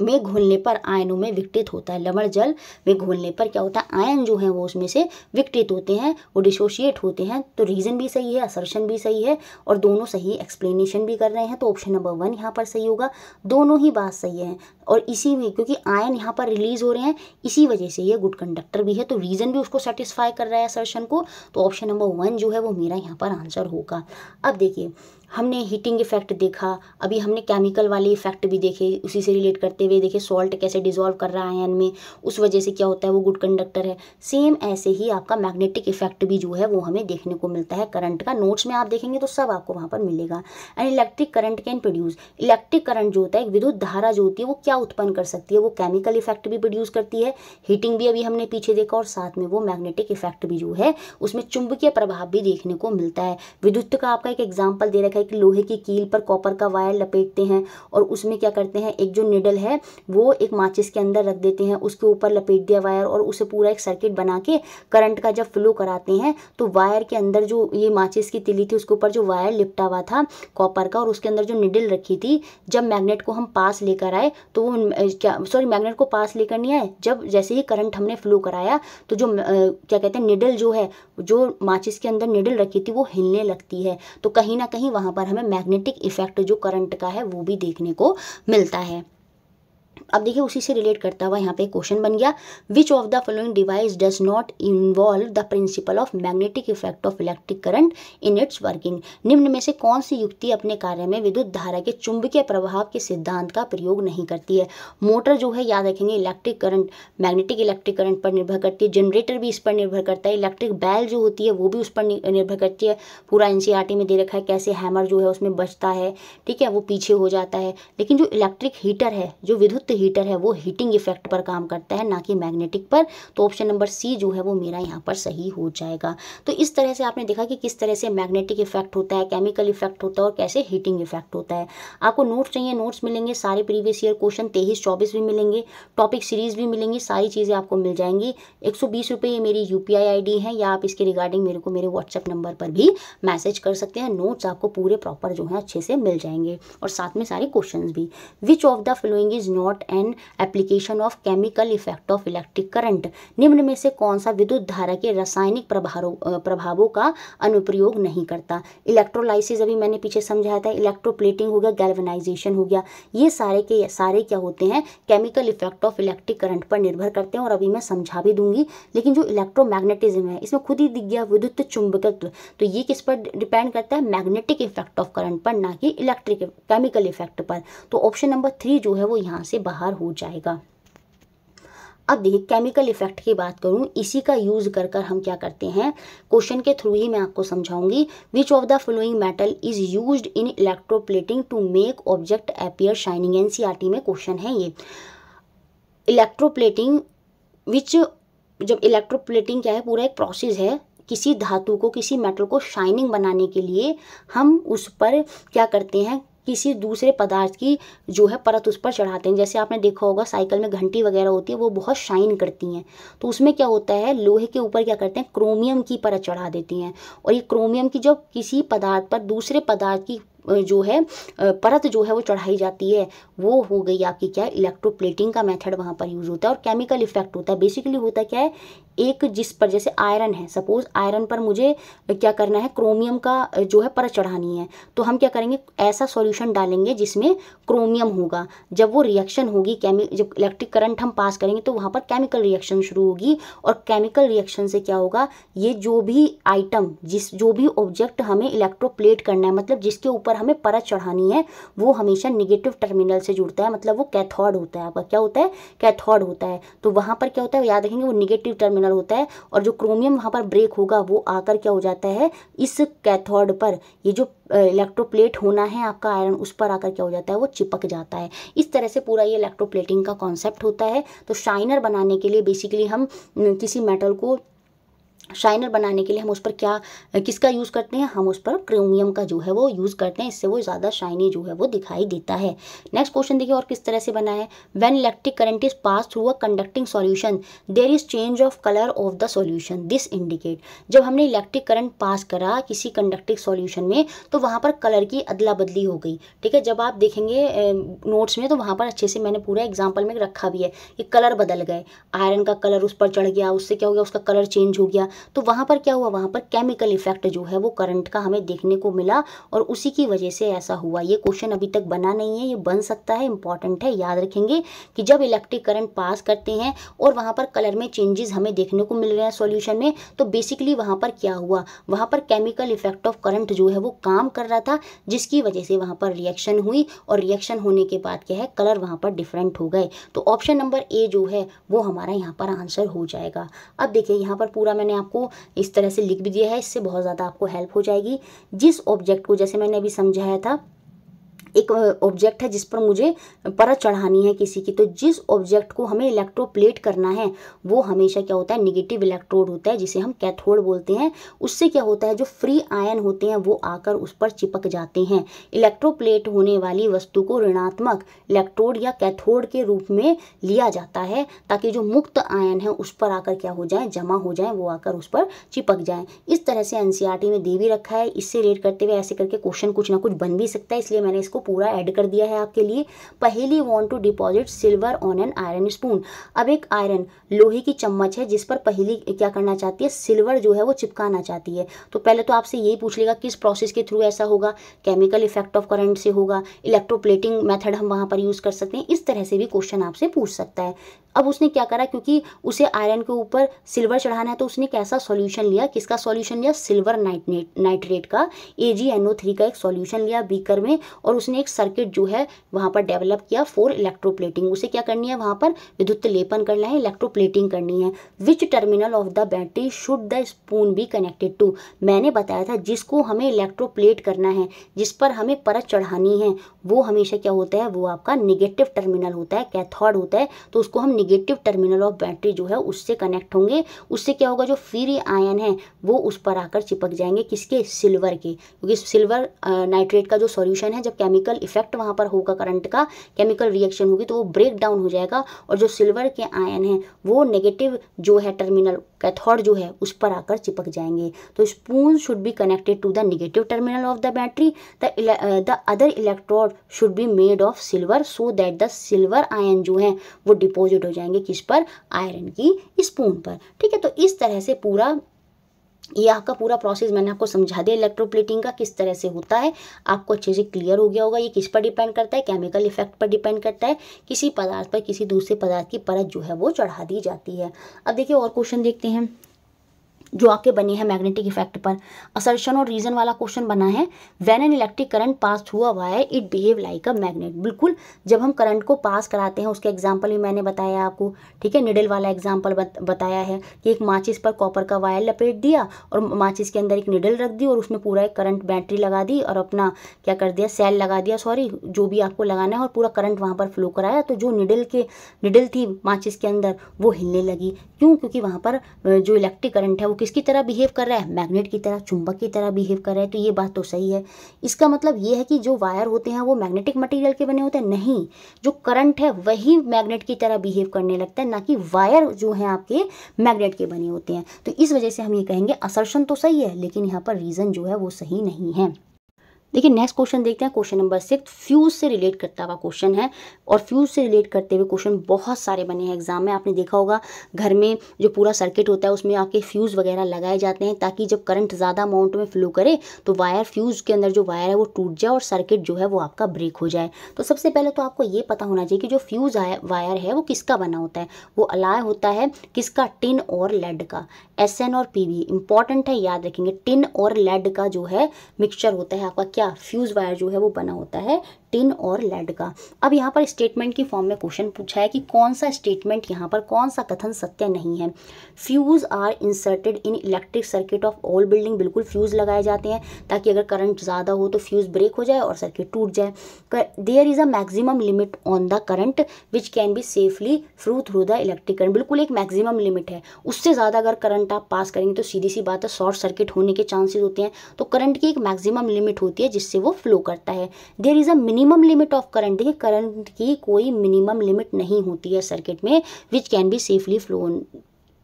में घोलने पर आयनों में विकटित होता है लवण जल में घोलने पर क्या होता है आयन जो है वो उसमें से विकटित होते हैं वो डिसोशिएट होते हैं तो रीज़न भी सही है असर्शन भी सही है और दोनों सही एक्सप्लेनेशन भी कर रहे हैं तो ऑप्शन नंबर वन यहाँ पर सही होगा दोनों ही बात सही है और इसी में क्योंकि आयन यहाँ पर रिलीज हो रहे हैं इसी वजह से ये गुड कंडक्टर भी है तो रीज़न भी उसको सेटिस्फाई कर रहा है असर्शन को तो ऑप्शन नंबर वन जो है वो मेरा यहाँ पर आंसर होगा अब देखिए हमने हीटिंग इफेक्ट देखा अभी हमने केमिकल वाले इफेक्ट भी देखे उसी से रिलेट करते हुए देखे सॉल्ट कैसे डिजोल्व कर रहा है आयन में उस वजह से क्या होता है वो गुड कंडक्टर है सेम ऐसे ही आपका मैग्नेटिक इफेक्ट भी जो है वो हमें देखने को मिलता है करंट का नोट्स में आप देखेंगे तो सब आपको वहाँ पर मिलेगा and electric current can produce electric current जो होता है विद्युत धारा जो होती है वो क्या उत्पन्न कर सकती है वो केमिकल इफेक्ट भी प्रोड्यूस करती है हीटिंग भी अभी हमने पीछे देखा और साथ में वो मैग्नेटिक इफेक्ट भी जो है उसमें चुंबकीय प्रभाव भी देखने को मिलता है विद्युत का आपका एक एग्जाम्पल दे रखा है है कि लोहे की कील पर कॉपर का वायर लपेटते हैं और उसमें क्या करते हैं एक जो निडल है वो एक माचिस के अंदर रख देते हैं उसके ऊपर लपेट दिया वायर और उसे पूरा एक सर्किट बना के करंट का जब फ्लो कराते हैं तो वायर के अंदर जो ये माचिस की तिली थी उसके ऊपर जो वायर लिपटा हुआ था कॉपर का और उसके अंदर जो निडल रखी थी जब मैग्नेट को हम पास लेकर आए तो वो क्या सॉरी मैग्नेट को पास लेकर नहीं आए जब जैसे ही करंट हमने फ्लो कराया तो जो क्या कहते हैं निडल जो है जो माचिस के अंदर निडल रखी थी वो हिलने लगती है तो कहीं ना कहीं वहाँ पर हमें मैग्नेटिक इफेक्ट जो करंट का है वो भी देखने को मिलता है अब देखिए उसी से रिलेट करता हुआ यहाँ पे क्वेश्चन बन गया which of the following device does not involve the principle of magnetic effect of electric current in its working निम्न में से कौन सी युक्ति अपने कार्य में विद्युत धारा के चुंबकीय प्रभाव के सिद्धांत का प्रयोग नहीं करती है मोटर जो है याद रखेंगे electric current magnetic electric current पर निर्भर करती है जनरेटर भी इस पर निर्भर करता है इलेक्ट्रिक बैल जो होती है वो भी उस पर निर्भर करती है पूरा एन e में दे रखा है कैसे हैमर जो है उसमें बचता है ठीक है वो पीछे हो जाता है लेकिन जो इलेक्ट्रिक हीटर है जो विद्युत हीटर है वो हीटिंग इफेक्ट पर काम करता है ना कि मैग्नेटिक पर तो ऑप्शन नंबर सी जो है वो मेरा यहाँ पर सही हो जाएगा तो इस तरह से आपने देखा कि किस तरह से मैग्नेटिक इफेक्ट होता है केमिकल इफेक्ट होता है और कैसे हीटिंग इफेक्ट होता है आपको नोट्स चाहिए नोट्स मिलेंगे सारे प्रीवियस ईयर क्वेश्चन तेईस चौबीस भी मिलेंगे टॉपिक सीरीज भी मिलेंगी सारी चीज़ें आपको मिल जाएंगी एक सौ बीस रुपये ये मेरी U P I I D है या आप इसके रिगार्डिंग मेरे को मेरे व्हाट्सअप नंबर पर भी मैसेज कर सकते हैं नोट्स आपको पूरे प्रॉपर जो है अच्छे से मिल जाएंगे और साथ में सारे क्वेश्चन भी which of the following is not an application of chemical effect of electric current निम्न में से कौन सा विद्युत धारा के रासायनिक प्रभावों प्रभावों का अनुप्रयोग नहीं करता इलेक्ट्रोलाइसिस अभी मैंने पीछे समझाया था इलेक्ट्रोप्लेटिंग हो गया गैल्वनाइजेशन हो गया ये सारे के सारे क्या होते हैं chemical effect of electric current पर निर्भर करते हैं और अभी मैं समझा भी दूंगी लेकिन जो इलेक्ट्रोमैग्नेटिज्म है इसमें खुद ही दिख गया विद्युत चुंबकत्व तो ये किस पर डिपेंड करता है मैग्नेटिक इफेक्ट ऑफ करंट पर ना कि इलेक्ट्रिक केमिकल इफेक्ट पर तो ऑप्शन नंबर थ्री जो है वो यहाँ से बाहर बाहर हो जाएगा अब देखिए केमिकल इफेक्ट की बात करूं इसी का यूज कर कर हम क्या करते हैं क्वेश्चन के थ्रू ही मैं आपको समझाऊंगी which of the following metal is used in electroplating to make object appear shining NCERT में क्वेश्चन है ये इलेक्ट्रोप्लेटिंग विच जब इलेक्ट्रोप्लेटिंग क्या है पूरा एक प्रोसेस है किसी धातु को किसी मेटल को शाइनिंग बनाने के लिए हम उस पर क्या करते हैं किसी दूसरे पदार्थ की जो है परत उस पर चढ़ाते हैं जैसे आपने देखा होगा साइकिल में घंटी वगैरह होती है वो बहुत शाइन करती हैं तो उसमें क्या होता है लोहे के ऊपर क्या करते हैं क्रोमियम की परत चढ़ा देती हैं और ये क्रोमियम की जब किसी पदार्थ पर दूसरे पदार्थ की जो है परत जो है वो चढ़ाई जाती है वो हो गई आपकी क्या इलेक्ट्रोप्लेटिंग का मेथड वहाँ पर यूज़ होता है और केमिकल इफेक्ट होता है बेसिकली होता क्या है एक जिस पर जैसे आयरन है सपोज आयरन पर मुझे क्या करना है क्रोमियम का जो है पर चढ़ानी है तो हम क्या करेंगे ऐसा सॉल्यूशन डालेंगे जिसमें क्रोमियम होगा जब वो रिएक्शन होगी केमी जब इलेक्ट्रिक करंट हम पास करेंगे तो वहाँ पर केमिकल रिएक्शन शुरू होगी और केमिकल रिएक्शन से क्या होगा ये जो भी आइटम जिस जो भी ऑब्जेक्ट हमें इलेक्ट्रोप्लेट करना है मतलब जिसके ऊपर हमें परत चढ़ानी है वो हमेशा निगेटिव टर्मिनल से जुड़ता है मतलब वो कैथॉड होता है आपका क्या होता है कैथॉड होता है तो वहाँ पर क्या होता है याद रखेंगे वो निगेटिव टर्मिनल कलर होता है और जो क्रोमियम वहाँ पर ब्रेक होगा वो आकर क्या हो जाता है इस कैथोड पर ये जो इलेक्ट्रोप्लेट होना है आपका आयरन उस पर आकर क्या हो जाता है वो चिपक जाता है इस तरह से पूरा ये इलेक्ट्रोप्लेटिंग का कॉन्सेप्ट होता है तो शाइनर बनाने के लिए बेसिकली हम किसी मेटल को शाइनर बनाने के लिए हम उस पर क्या किसका यूज़ करते हैं हम उस पर क्रोमियम का जो है वो यूज़ करते हैं इससे वो ज़्यादा शाइनी जो है वो दिखाई देता है नेक्स्ट क्वेश्चन देखिए और किस तरह से बना है when electric current is pass through a conducting solution there is change of colour of the solution this indicate जब हमने इलेक्ट्रिक करंट पास करा किसी कंडक्टिंग सोल्यूशन में तो वहाँ पर कलर की अदला बदली हो गई ठीक है जब आप देखेंगे नोट्स में तो वहाँ पर अच्छे से मैंने पूरा एग्जाम्पल में रखा भी है कि कलर बदल गए आयरन का कलर उस पर चढ़ गया उससे क्या हो गया उसका कलर चेंज हो गया तो वहां पर क्या हुआ वहां पर केमिकल इफेक्ट जो है वो करंट का हमें देखने को मिला और उसी की वजह से ऐसा हुआ ये क्वेश्चन अभी तक बना नहीं है ये बन सकता है इंपॉर्टेंट है याद रखेंगे कि जब इलेक्ट्रिक करंट पास करते हैं और वहां पर कलर में चेंजेस हमें देखने को मिल रहे हैं सोल्यूशन में तो बेसिकली वहां पर क्या हुआ वहां पर केमिकल इफेक्ट ऑफ करंट जो है वो काम कर रहा था जिसकी वजह से वहां पर रिएक्शन हुई और रिएक्शन होने के बाद क्या है कलर वहां पर डिफरेंट हो गए तो ऑप्शन नंबर ए जो है वो हमारा यहाँ पर आंसर हो जाएगा अब देखिए यहाँ पर पूरा मैंने आप आपको इस तरह से लिख भी दिया है इससे बहुत ज़्यादा आपको हेल्प हो जाएगी जिस ऑब्जेक्ट को जैसे मैंने अभी समझाया था एक ऑब्जेक्ट है जिस पर मुझे परत चढ़ानी है किसी की तो जिस ऑब्जेक्ट को हमें इलेक्ट्रोप्लेट करना है वो हमेशा क्या होता है निगेटिव इलेक्ट्रोड होता है जिसे हम कैथोड बोलते हैं उससे क्या होता है जो फ्री आयन होते हैं वो आकर उस पर चिपक जाते हैं इलेक्ट्रोप्लेट होने वाली वस्तु को ऋणात्मक इलेक्ट्रोड या कैथोड के रूप में लिया जाता है ताकि जो मुक्त आयन है उस पर आकर क्या हो जाए जमा हो जाए वो आकर उस पर चिपक जाए इस तरह से एनसीईआरटी e में दे भी रखा है इससे रेड करते हुए ऐसे करके क्वेश्चन कुछ ना कुछ बन भी सकता है इसलिए मैंने इसको इसको पूरा ऐड कर दिया है आपके लिए पहली want to deposit silver on an iron spoon अब एक आयरन लोहे की चम्मच है जिस पर पहली क्या करना चाहती है सिल्वर जो है वो चिपकाना चाहती है तो पहले तो आपसे यही पूछ लेगा किस प्रोसेस के थ्रू ऐसा होगा केमिकल इफेक्ट ऑफ करंट से होगा इलेक्ट्रोप्लेटिंग मेथड हम वहाँ पर यूज़ कर सकते हैं इस तरह से भी क्वेश्चन आपसे पूछ सकता है अब उसने क्या करा क्योंकि उसे आयरन के ऊपर सिल्वर चढ़ाना है तो उसने कैसा सॉल्यूशन लिया किसका सॉल्यूशन लिया सिल्वर नाइट्रेट नाइट्रेट का ए का एक सॉल्यूशन लिया बीकर में और उसने उसने एक सर्किट जो है वहां पर डेवलप किया फॉर इलेक्ट्रोप्लेटिंग उसे क्या करनी है वहां पर विद्युत लेपन करना है इलेक्ट्रोप्लेटिंग करनी है which terminal of the battery should the spoon be connected to मैंने बताया था जिसको हमें इलेक्ट्रोप्लेट करना है जिस पर हमें परत चढ़ानी है वो हमेशा क्या होता है वो आपका निगेटिव टर्मिनल होता है कैथॉड होता है तो उसको हम निगेटिव टर्मिनल ऑफ बैटरी जो है उससे कनेक्ट होंगे उससे क्या होगा जो फ्री आयन है वो उस पर आकर चिपक जाएंगे किसके सिल्वर के क्योंकि सिल्वर नाइट्रेट का जो सॉल्यूशन है जब केमिकल केमिकल इफेक्ट वहाँ पर होगा करंट का केमिकल रिएक्शन होगी तो वो ब्रेक डाउन हो जाएगा और जो सिल्वर के आयन हैं वो नेगेटिव जो है टर्मिनल कैथोड जो है उस पर आकर चिपक जाएंगे तो spoon should be connected to the negative terminal of the battery the the other electrode should be made of silver so that the silver ion जो है वो डिपॉजिट हो जाएंगे किस पर आयरन की स्पून पर ठीक है तो इस तरह से पूरा ये आपका पूरा प्रोसेस मैंने आपको समझा दिया इलेक्ट्रोप्लेटिंग का किस तरह से होता है आपको अच्छे से क्लियर हो गया होगा ये किस पर डिपेंड करता है केमिकल इफेक्ट पर डिपेंड करता है किसी पदार्थ पर किसी दूसरे पदार्थ की परत जो है वो चढ़ा दी जाती है अब देखिए और क्वेश्चन देखते हैं जो आपके बनी है मैग्नेटिक इफेक्ट पर असर्शन और रीजन वाला क्वेश्चन बना है when an electric current pass हुआ हुआ है it behave like a magnet बिल्कुल जब हम करंट को पास कराते हैं उसके एग्जाम्पल भी मैंने बताया आपको ठीक है निडल वाला एग्जाम्पल बत, बताया है कि एक माचिस पर कॉपर का वायर लपेट दिया और माचिस के अंदर एक निडल रख दी और उसमें पूरा एक करंट बैटरी लगा दी और अपना क्या कर दिया सेल लगा दिया सॉरी जो भी आपको लगाना है और पूरा करंट वहाँ पर फ्लो कराया तो जो निडल के निडल थी माचिस के अंदर वो हिलने लगी क्यों क्योंकि वहाँ पर जो इलेक्ट्रिक करंट है वो किसकी तरह बिहेव कर रहा है मैग्नेट की तरह चुंबक की तरह बिहेव कर रहा है तो ये बात तो सही है इसका मतलब ये है कि जो वायर होते हैं वो मैग्नेटिक मटेरियल के बने होते हैं नहीं जो करंट है वही मैग्नेट की तरह बिहेव करने लगता है ना कि वायर जो है आपके मैग्नेट के बने होते हैं तो इस वजह से हम ये कहेंगे असर्शन तो सही है लेकिन यहाँ पर रीज़न जो है वो सही नहीं है देखिए नेक्स्ट क्वेश्चन देखते हैं क्वेश्चन नंबर सिक्स फ्यूज से रिलेट करता हुआ क्वेश्चन है और फ्यूज से रिलेट करते हुए क्वेश्चन बहुत सारे बने हैं एग्जाम में आपने देखा होगा घर में जो पूरा सर्किट होता है उसमें आपके फ्यूज़ वगैरह लगाए जाते हैं ताकि जब करंट ज़्यादा अमाउंट में फ्लो करे तो वायर फ्यूज़ के अंदर जो वायर है वो टूट जाए और सर्किट जो है वो आपका ब्रेक हो जाए तो सबसे पहले तो आपको ये पता होना चाहिए कि जो फ्यूज़ वायर है वो किसका बना होता है वो अलाय होता है किसका टिन और लेड का एस और पी इंपॉर्टेंट है याद रखेंगे टिन और लेड का जो है मिक्सचर होता है आपका क्या फ्यूज़ वायर जो है वो बना होता है टिन और लेड का अब यहाँ पर स्टेटमेंट की फॉर्म में क्वेश्चन पूछा है कि कौन सा स्टेटमेंट यहाँ पर कौन सा कथन सत्य नहीं है fuse are inserted in electric circuit of all building बिल्कुल फ्यूज़ लगाए जाते हैं ताकि अगर करंट ज़्यादा हो तो फ्यूज़ ब्रेक हो जाए और सर्किट टूट जाए there is a maximum limit on the current which can be safely through through the electric current बिल्कुल एक मैक्सिमम लिमिट है उससे ज़्यादा अगर करंट आप पास करेंगे तो सीधी सी बात है शॉर्ट सर्किट होने के चांसेस होते हैं तो करंट की एक मैक्सिमम लिमिट होती है जिससे वो फ्लो करता है there is a minimum minimum limit of current देखिए करंट की कोई मिनिमम लिमिट नहीं होती है सर्किट में which can be safely flow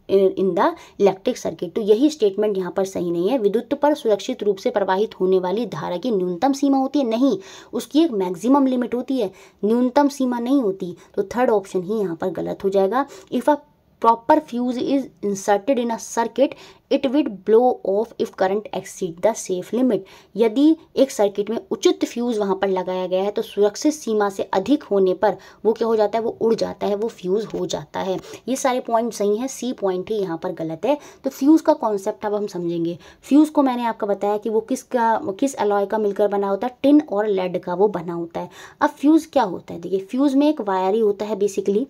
in the electric circuit तो यही स्टेटमेंट यहाँ पर सही नहीं है विद्युत पर सुरक्षित रूप से प्रवाहित होने वाली धारा की न्यूनतम सीमा होती है नहीं उसकी एक मैक्सिमम लिमिट होती है न्यूनतम सीमा नहीं होती तो थर्ड ऑप्शन ही यहाँ पर गलत हो जाएगा if a proper fuse is inserted in a circuit it will blow off if current exceed the safe limit यदि एक सर्किट में उचित फ्यूज़ वहाँ पर लगाया गया है तो सुरक्षित सीमा से अधिक होने पर वो क्या हो जाता है वो उड़ जाता है वो फ्यूज़ हो जाता है ये सारे पॉइंट सही हैं सी पॉइंट ही यहाँ पर गलत है तो फ्यूज़ का कॉन्सेप्ट अब हम समझेंगे फ्यूज़ को मैंने आपको बताया कि वो किस का किस अलॉय का मिलकर बना होता है टिन और लेड का वो बना होता है अब फ्यूज़ क्या होता है देखिए फ्यूज़ में एक वायर ही होता है बेसिकली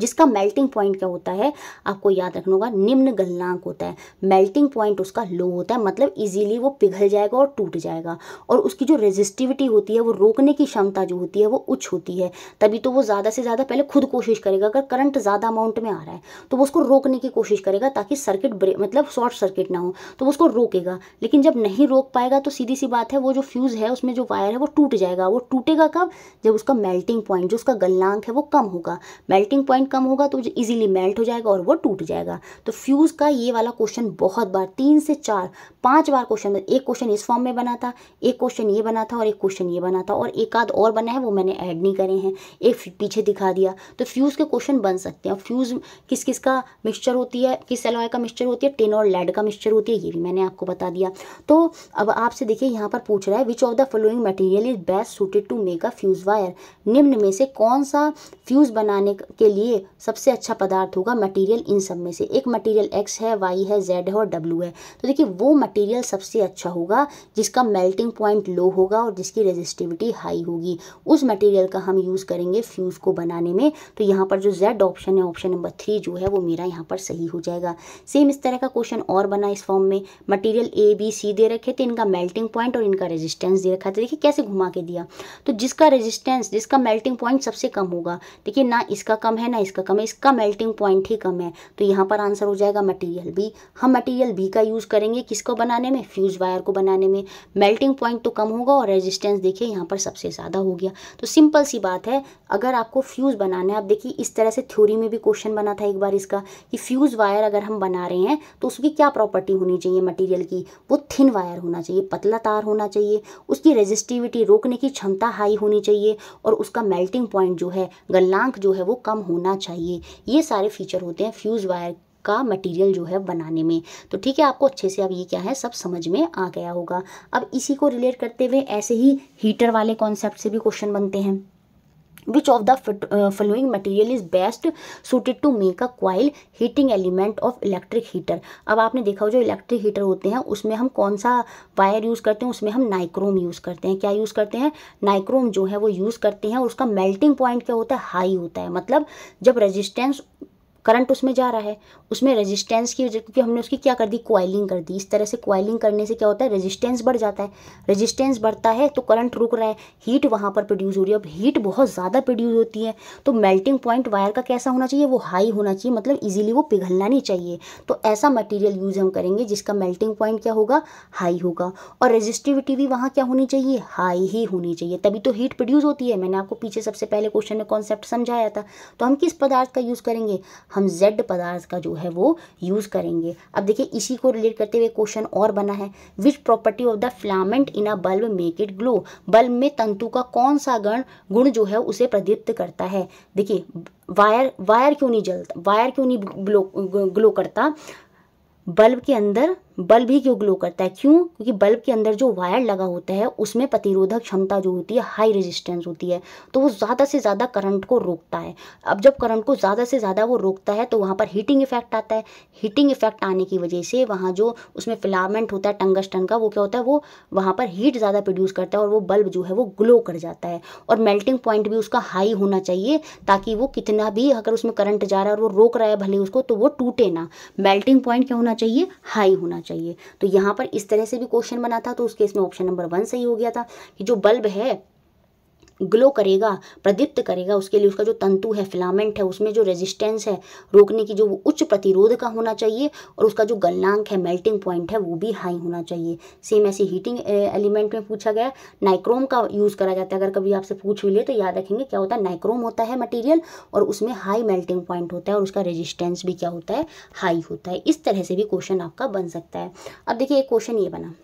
जिसका मेल्टिंग पॉइंट क्या होता है आपको याद रखना होगा निम्न गलनांक होता है मेल्टिंग पॉइंट उसका लो होता है मतलब इजीली वो पिघल जाएगा और टूट जाएगा और उसकी जो रेजिस्टिविटी होती है वो रोकने की क्षमता जो होती है वो उच्च होती है तभी तो वो ज़्यादा से ज़्यादा पहले खुद कोशिश करेगा अगर करंट ज़्यादा अमाउंट में आ रहा है तो वो उसको रोकने की कोशिश करेगा ताकि सर्किट ब्रे मतलब शॉर्ट सर्किट ना हो तो वो उसको रोकेगा लेकिन जब नहीं रोक पाएगा तो सीधी सी बात है वो जो फ्यूज़ है उसमें जो वायर है वो टूट जाएगा वो टूटेगा कब जब उसका मेल्टिंग पॉइंट जो उसका गलनांक है वो कम होगा मेल्टिंग पॉइंट पॉइंट कम होगा तो इजीली मेल्ट हो जाएगा और वो टूट जाएगा तो फ्यूज़ का ये वाला क्वेश्चन बहुत बार तीन से चार पांच बार क्वेश्चन एक क्वेश्चन इस फॉर्म में बना था एक क्वेश्चन ये बना था और एक क्वेश्चन ये बना था और एक आध और बना है वो मैंने ऐड नहीं करे हैं एक पीछे दिखा दिया तो फ्यूज़ के क्वेश्चन बन सकते हैं फ्यूज़ किस किस का मिक्सचर होती है किस एलॉय का मिक्सचर होती है टेन और लेड का मिक्सचर होती है ये भी मैंने आपको बता दिया तो अब आपसे देखिए यहाँ पर पूछ रहा है which of the following material is best suited to make a fuse wire निम्न में से कौन सा फ्यूज़ बनाने के लिए लिए सबसे अच्छा पदार्थ होगा मटेरियल इन सब में से एक मटेरियल एक्स है वाई है जेड है और डब्ल्यू है तो देखिए वो मटेरियल सबसे अच्छा होगा जिसका मेल्टिंग पॉइंट लो होगा और जिसकी रेजिस्टिविटी हाई होगी उस मटेरियल का हम यूज़ करेंगे फ्यूज़ को बनाने में तो यहाँ पर जो जेड ऑप्शन है ऑप्शन नंबर थ्री जो है वो मेरा यहाँ पर सही हो जाएगा सेम इस तरह का क्वेश्चन और बना इस फॉर्म में मटीरियल ए बी सी दे रखे थे इनका मेल्टिंग पॉइंट और इनका रेजिस्टेंस दे रखा था देखिए कैसे घुमा के दिया तो जिसका रेजिस्टेंस जिसका मेल्टिंग पॉइंट सबसे कम होगा देखिए ना इसका कम है ना इसका कम है इसका मेल्टिंग पॉइंट ही कम है तो यहाँ पर आंसर हो जाएगा मटेरियल बी हम मटेरियल बी का यूज़ करेंगे किसको बनाने में फ्यूज़ वायर को बनाने में मेल्टिंग पॉइंट तो कम होगा और रेजिस्टेंस देखिए यहाँ पर सबसे ज़्यादा हो गया तो सिंपल सी बात है अगर आपको फ्यूज़ बनाना है आप देखिए इस तरह से थ्योरी में भी क्वेश्चन बना था एक बार इसका कि फ्यूज़ वायर अगर हम बना रहे हैं तो उसकी क्या प्रॉपर्टी होनी चाहिए मटीरियल की वो थिन वायर होना चाहिए पतला तार होना चाहिए उसकी रेजिस्टिविटी रोकने की क्षमता हाई होनी चाहिए और उसका मेल्टिंग पॉइंट जो है गलनांक जो है वो कम होना होना चाहिए ये सारे फीचर होते हैं फ्यूज़ वायर का मटेरियल जो है बनाने में तो ठीक है आपको अच्छे से अब ये क्या है सब समझ में आ गया होगा अब इसी को रिलेट करते हुए ऐसे ही हीटर वाले कॉन्सेप्ट से भी क्वेश्चन बनते हैं which of the uh, following material is best suited to make a coil heating element of electric अब आपने देखा हो जो इलेक्ट्रिक हीटर होते हैं उसमें हम कौन सा वायर यूज़ करते हैं उसमें हम नाइक्रोम यूज़ करते हैं क्या यूज़ करते हैं नाइक्रोम जो है वो यूज़ करते हैं उसका मेल्टिंग पॉइंट क्या होता है हाई होता है मतलब जब रेजिस्टेंस करंट उसमें जा रहा है उसमें रेजिस्टेंस की वजह क्योंकि हमने उसकी क्या कर दी क्वाइलिंग कर दी इस तरह से क्वाइलिंग करने से क्या होता है रेजिस्टेंस बढ़ जाता है रेजिस्टेंस बढ़ता है तो करंट रुक रहा है हीट वहाँ पर प्रोड्यूस हो रही है अब हीट बहुत ज़्यादा प्रोड्यूस होती है तो मेल्टिंग पॉइंट वायर का कैसा होना चाहिए वो हाई होना चाहिए मतलब ईजिली वो पिघलना नहीं चाहिए तो ऐसा मटीरियल यूज़ हम करेंगे जिसका मेल्टिंग पॉइंट क्या होगा हाई होगा और रेजिस्टिविटी भी वहाँ क्या होनी चाहिए हाई ही होनी चाहिए तभी तो हीट प्रोड्यूस होती है मैंने आपको पीछे सबसे पहले क्वेश्चन में कॉन्सेप्ट समझाया था तो हम किस पदार्थ का यूज़ करेंगे हम जेड पदार्थ का जो है वो यूज़ करेंगे अब देखिए इसी को रिलेट करते हुए क्वेश्चन और बना है which property of the filament in a bulb make it glow bulb में तंतु का कौन सा गण गुण जो है उसे प्रदीप्त करता है देखिए वायर वायर क्यों नहीं जलता वायर क्यों नहीं ग्लो ग्लो करता बल्ब के अंदर बल्ब ही क्यों ग्लो करता है क्यों क्योंकि बल्ब के अंदर जो वायर लगा होता है उसमें प्रतिरोधक क्षमता जो होती है हाई रेजिस्टेंस होती है तो वो ज़्यादा से ज़्यादा करंट को रोकता है अब जब करंट को ज़्यादा से ज़्यादा वो रोकता है तो वहाँ पर हीटिंग इफेक्ट आता है हीटिंग इफेक्ट आने की वजह से वहाँ जो उसमें फिलामेंट होता है टंगस्टन का वो क्या होता है वो वहाँ पर हीट ज़्यादा प्रोड्यूस करता है और वो बल्ब जो है वो ग्लो कर जाता है और मेल्टिंग पॉइंट भी उसका हाई होना चाहिए ताकि वो कितना भी अगर उसमें करंट जा रहा है और वो रोक रहा है भले उसको तो वो टूटे ना मेल्टिंग पॉइंट क्या होना चाहिए हाई होना चाहिए तो यहाँ पर इस तरह से भी क्वेश्चन बना था तो उस केस में ऑप्शन नंबर वन सही हो गया था कि जो बल्ब है ग्लो करेगा प्रदीप्त करेगा उसके लिए उसका जो तंतु है फिलामेंट है उसमें जो रेजिस्टेंस है रोकने की जो उच्च प्रतिरोध का होना चाहिए और उसका जो गलनांक है मेल्टिंग पॉइंट है वो भी हाई होना चाहिए सेम ऐसे हीटिंग एलिमेंट में पूछा गया नाइक्रोम का यूज़ करा जाता है अगर कभी आपसे पूछ भी ले तो याद रखेंगे क्या होता है नाइक्रोम होता है मटीरियल और उसमें हाई मेल्टिंग पॉइंट होता है और उसका रेजिस्टेंस भी क्या होता है हाई होता है इस तरह से भी क्वेश्चन आपका बन सकता है अब देखिए एक क्वेश्चन ये बना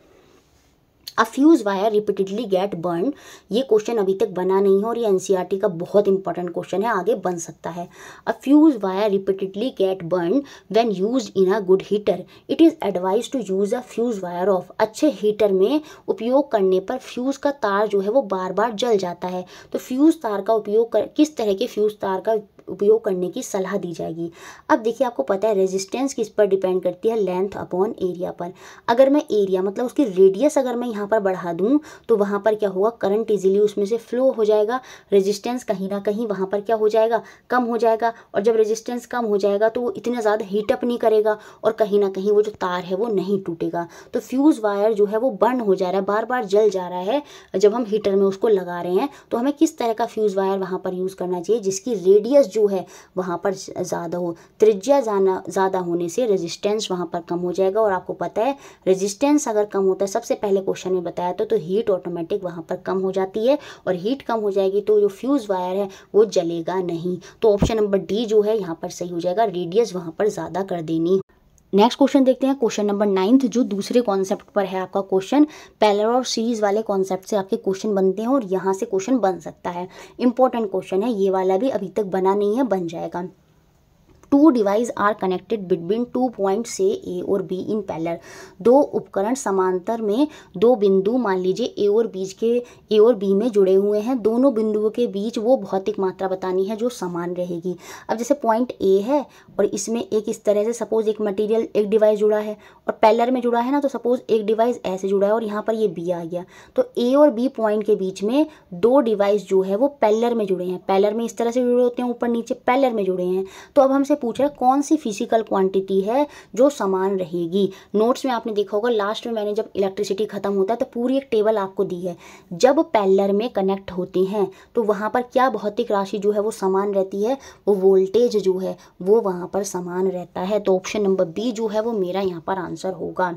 a fuse wire repeatedly get burn ये क्वेश्चन अभी तक बना नहीं है और ये एनसीईआरटी e का बहुत इंपॉर्टेंट क्वेश्चन है आगे बन सकता है a fuse wire repeatedly get burn when use in a good heater it is advise to use a fuse wire of अच्छे हीटर में उपयोग करने पर फ्यूज़ का तार जो है वो बार बार जल जाता है तो फ्यूज़ तार का उपयोग कर किस तरह के फ्यूज़ तार का उपयोग करने की सलाह दी जाएगी अब देखिए आपको पता है रेजिस्टेंस किस पर डिपेंड करती है लेंथ अपॉन एरिया पर अगर मैं एरिया मतलब उसकी रेडियस अगर मैं यहाँ पर बढ़ा दूँ तो वहाँ पर क्या होगा करंट इजिली उसमें से फ्लो हो जाएगा रेजिस्टेंस कहीं ना कहीं वहाँ पर क्या हो जाएगा कम हो जाएगा और जब रेजिस्टेंस कम हो जाएगा तो वो इतना ज़्यादा हीटअप नहीं करेगा और कहीं ना कहीं वो जो तार है वो नहीं टूटेगा तो फ्यूज़ वायर जो है वो बर्न हो जा रहा है बार बार जल जा रहा है जब हम हीटर में उसको लगा रहे हैं तो हमें किस तरह का फ्यूज़ वायर वहाँ पर यूज़ करना चाहिए जिसकी रेडियस जो है वहाँ पर ज़्यादा हो त्रिज्या जाना ज़्यादा होने से रेजिस्टेंस वहाँ पर कम हो जाएगा और आपको पता है रेजिस्टेंस अगर कम होता है सबसे पहले क्वेश्चन में बताया था तो हीट ऑटोमेटिक वहाँ पर कम हो जाती है और हीट कम हो जाएगी तो जो फ्यूज़ वायर है वो जलेगा नहीं तो ऑप्शन नंबर डी जो है यहाँ पर सही हो जाएगा रेडियस वहाँ पर ज़्यादा कर देनी नेक्स्ट क्वेश्चन देखते हैं क्वेश्चन नंबर नाइन्थ जो दूसरे कॉन्सेप्ट पर है आपका क्वेश्चन पैलर और सीरीज वाले कॉन्सेप्ट से आपके क्वेश्चन बनते हैं और यहाँ से क्वेश्चन बन सकता है इंपॉर्टेंट क्वेश्चन है ये वाला भी अभी तक बना नहीं है बन जाएगा two device are connected between two point से ए और बी इन पैलर दो उपकरण समांतर में दो बिंदु मान लीजिए ए और बीच के ए और बी में जुड़े हुए हैं दोनों बिंदुओं के बीच वो भौतिक मात्रा बतानी है जो समान रहेगी अब जैसे पॉइंट ए है और इसमें एक इस तरह से सपोज एक मटेरियल एक डिवाइस जुड़ा है और पैलर में जुड़ा है ना तो सपोज एक डिवाइस ऐसे जुड़ा है और यहाँ पर ये बी आ गया तो ए और बी पॉइंट के बीच में दो डिवाइस जो है वो पैलर में जुड़े हैं पैलर में इस तरह से जुड़े होते हैं ऊपर नीचे पैलर में जुड़े हैं तो अब हमसे पूछ रहा है कौन सी फिजिकल क्वांटिटी है जो समान रहेगी नोट्स में आपने देखा होगा लास्ट में मैंने जब इलेक्ट्रिसिटी खत्म होता है तो पूरी एक टेबल आपको दी है जब पैलर में कनेक्ट होते हैं तो वहाँ पर क्या भौतिक राशि जो है वो समान रहती है वो वोल्टेज जो है वो वहाँ पर समान रहता है तो ऑप्शन नंबर बी जो है वो मेरा यहाँ पर आंसर होगा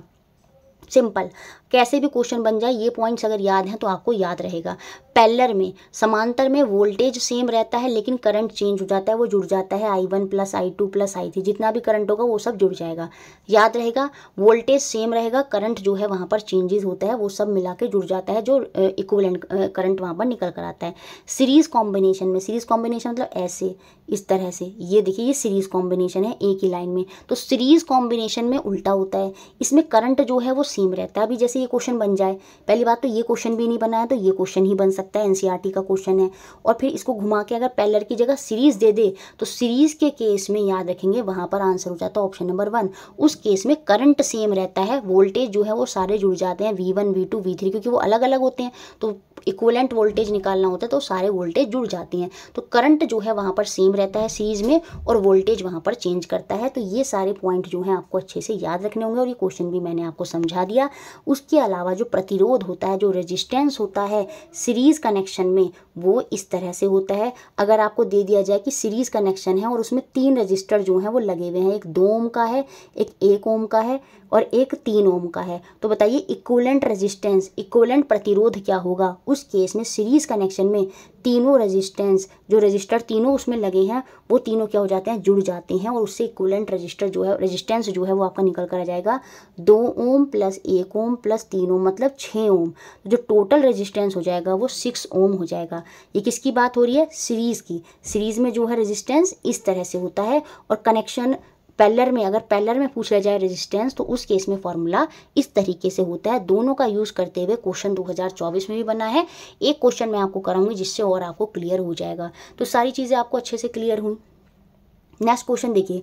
सिंपल कैसे भी क्वेश्चन बन जाए ये पॉइंट्स अगर याद हैं तो आपको याद रहेगा पैलर में समांतर में वोल्टेज सेम रहता है लेकिन करंट चेंज हो जाता है वो जुड़ जाता है I one plus I two plus I three जितना भी करंट होगा वो सब जुड़ जाएगा याद रहेगा वोल्टेज सेम रहेगा करंट जो है वहाँ पर चेंजेस होता है वो सब मिला के जुड़ जाता है जो इक्वलेंट करंट वहाँ पर निकल कर आता है सीरीज़ कॉम्बिनेशन में सीरीज़ कॉम्बिनेशन मतलब ऐसे इस तरह से ये देखिए ये सीरीज़ कॉम्बिनेशन है एक ही लाइन में तो सीरीज़ कॉम्बिनेशन में उल्टा होता है इसमें करंट जो है वो सेम रहता है अभी जैसे ये क्वेश्चन बन जाए पहली बात तो ये क्वेश्चन भी नहीं बना है तो ये क्वेश्चन ही बन सकता है एनसीईआरटी e का क्वेश्चन है और फिर इसको घुमा के अगर पैलर की जगह सीरीज दे दे तो सीरीज के केस में याद रखेंगे वहां पर आंसर हो जाता है ऑप्शन नंबर वन उस केस में करंट सेम रहता है वोल्टेज जो है वो सारे जुड़ जाते हैं V one V two V three क्योंकि वो अलग अलग होते हैं तो इक्वलेंट वोल्टेज निकालना होता है तो सारे वोल्टेज जुड़ जाते हैं तो करंट जो है वहां पर सेम रहता है सीरीज में और वोल्टेज वहां पर चेंज करता है तो ये सारे पॉइंट जो है आपको अच्छे से याद रखने होंगे और ये क्वेश्चन भी मैंने आपको समझा दिया उस इसके अलावा जो प्रतिरोध होता है जो रेजिस्टेंस होता है सीरीज़ कनेक्शन में वो इस तरह से होता है अगर आपको दे दिया जाए कि सीरीज़ कनेक्शन है और उसमें तीन रजिस्टर जो हैं वो लगे हुए हैं एक दो ओम का है एक एक ओम का है और एक तीन ओम का है तो बताइए इक्वलेंट रेजिस्टेंस इक्वलेंट प्रतिरोध क्या होगा उस केस में सीरीज़ कनेक्शन में तीनों रेजिस्टेंस जो रजिस्टर तीनों उसमें लगे हैं वो तीनों क्या हो जाते हैं जुड़ जाते हैं और उससे इक्वलेंट रजिस्टर जो है रजिस्टेंस जो है वो आपका निकल कर आ जाएगा दो ओम प्लस एक ओम प्लस तीन ओम मतलब छः ओम तो जो टोटल रजिस्टेंस हो जाएगा वो सिक्स ओम हो जाएगा ये किसकी बात हो रही है सीरीज़ की सीरीज़ में जो है रजिस्टेंस इस तरह से होता है और कनेक्शन पैलर में अगर पैलर में पूछा जाए रेजिस्टेंस तो उस केस में फॉर्मूला इस तरीके से होता है दोनों का यूज़ करते हुए क्वेश्चन 2024 में भी बना है एक क्वेश्चन मैं आपको कराऊंगी जिससे और आपको क्लियर हो जाएगा तो सारी चीज़ें आपको अच्छे से क्लियर हुई नेक्स्ट क्वेश्चन देखिए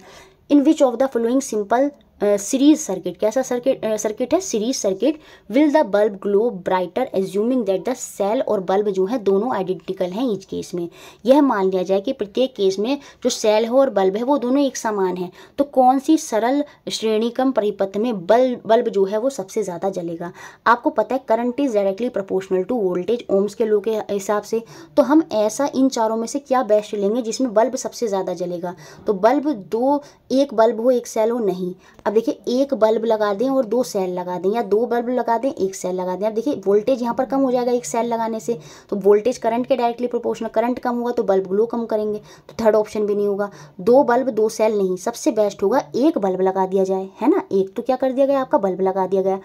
in which of the following simple series circuit कैसा सर्किट सर्किट है series circuit will the bulb glow brighter assuming that the cell और बल्ब जो है दोनों आइडेंटिकल हैं ईच केस में यह मान लिया जाए कि प्रत्येक केस में जो सेल हो और बल्ब है वो दोनों एक समान है तो कौन सी सरल श्रेणी कम परिपथ में बल्ब बल्ब जो है वो सबसे ज़्यादा जलेगा आपको पता है current is directly proportional to voltage Ohm's के लो के हिसाब से तो हम ऐसा इन चारों में से क्या बेस्ट लेंगे जिसमें बल्ब सबसे ज़्यादा जलेगा तो बल्ब दो एक बल्ब हो एक सेल हो नहीं अब देखिए एक बल्ब लगा दें और दो सेल लगा दें या दो बल्ब लगा दें एक सेल लगा दें अब देखिए वोल्टेज यहाँ पर कम हो जाएगा एक सेल लगाने से तो वोल्टेज करंट के डायरेक्टली प्रोपोर्शनल करंट कम होगा तो बल्ब ग्लो कम करेंगे तो थर्ड ऑप्शन भी नहीं होगा दो बल्ब दो सेल नहीं सबसे बेस्ट होगा एक बल्ब लगा दिया जाए है ना एक तो क्या कर दिया गया आपका बल्ब लगा दिया गया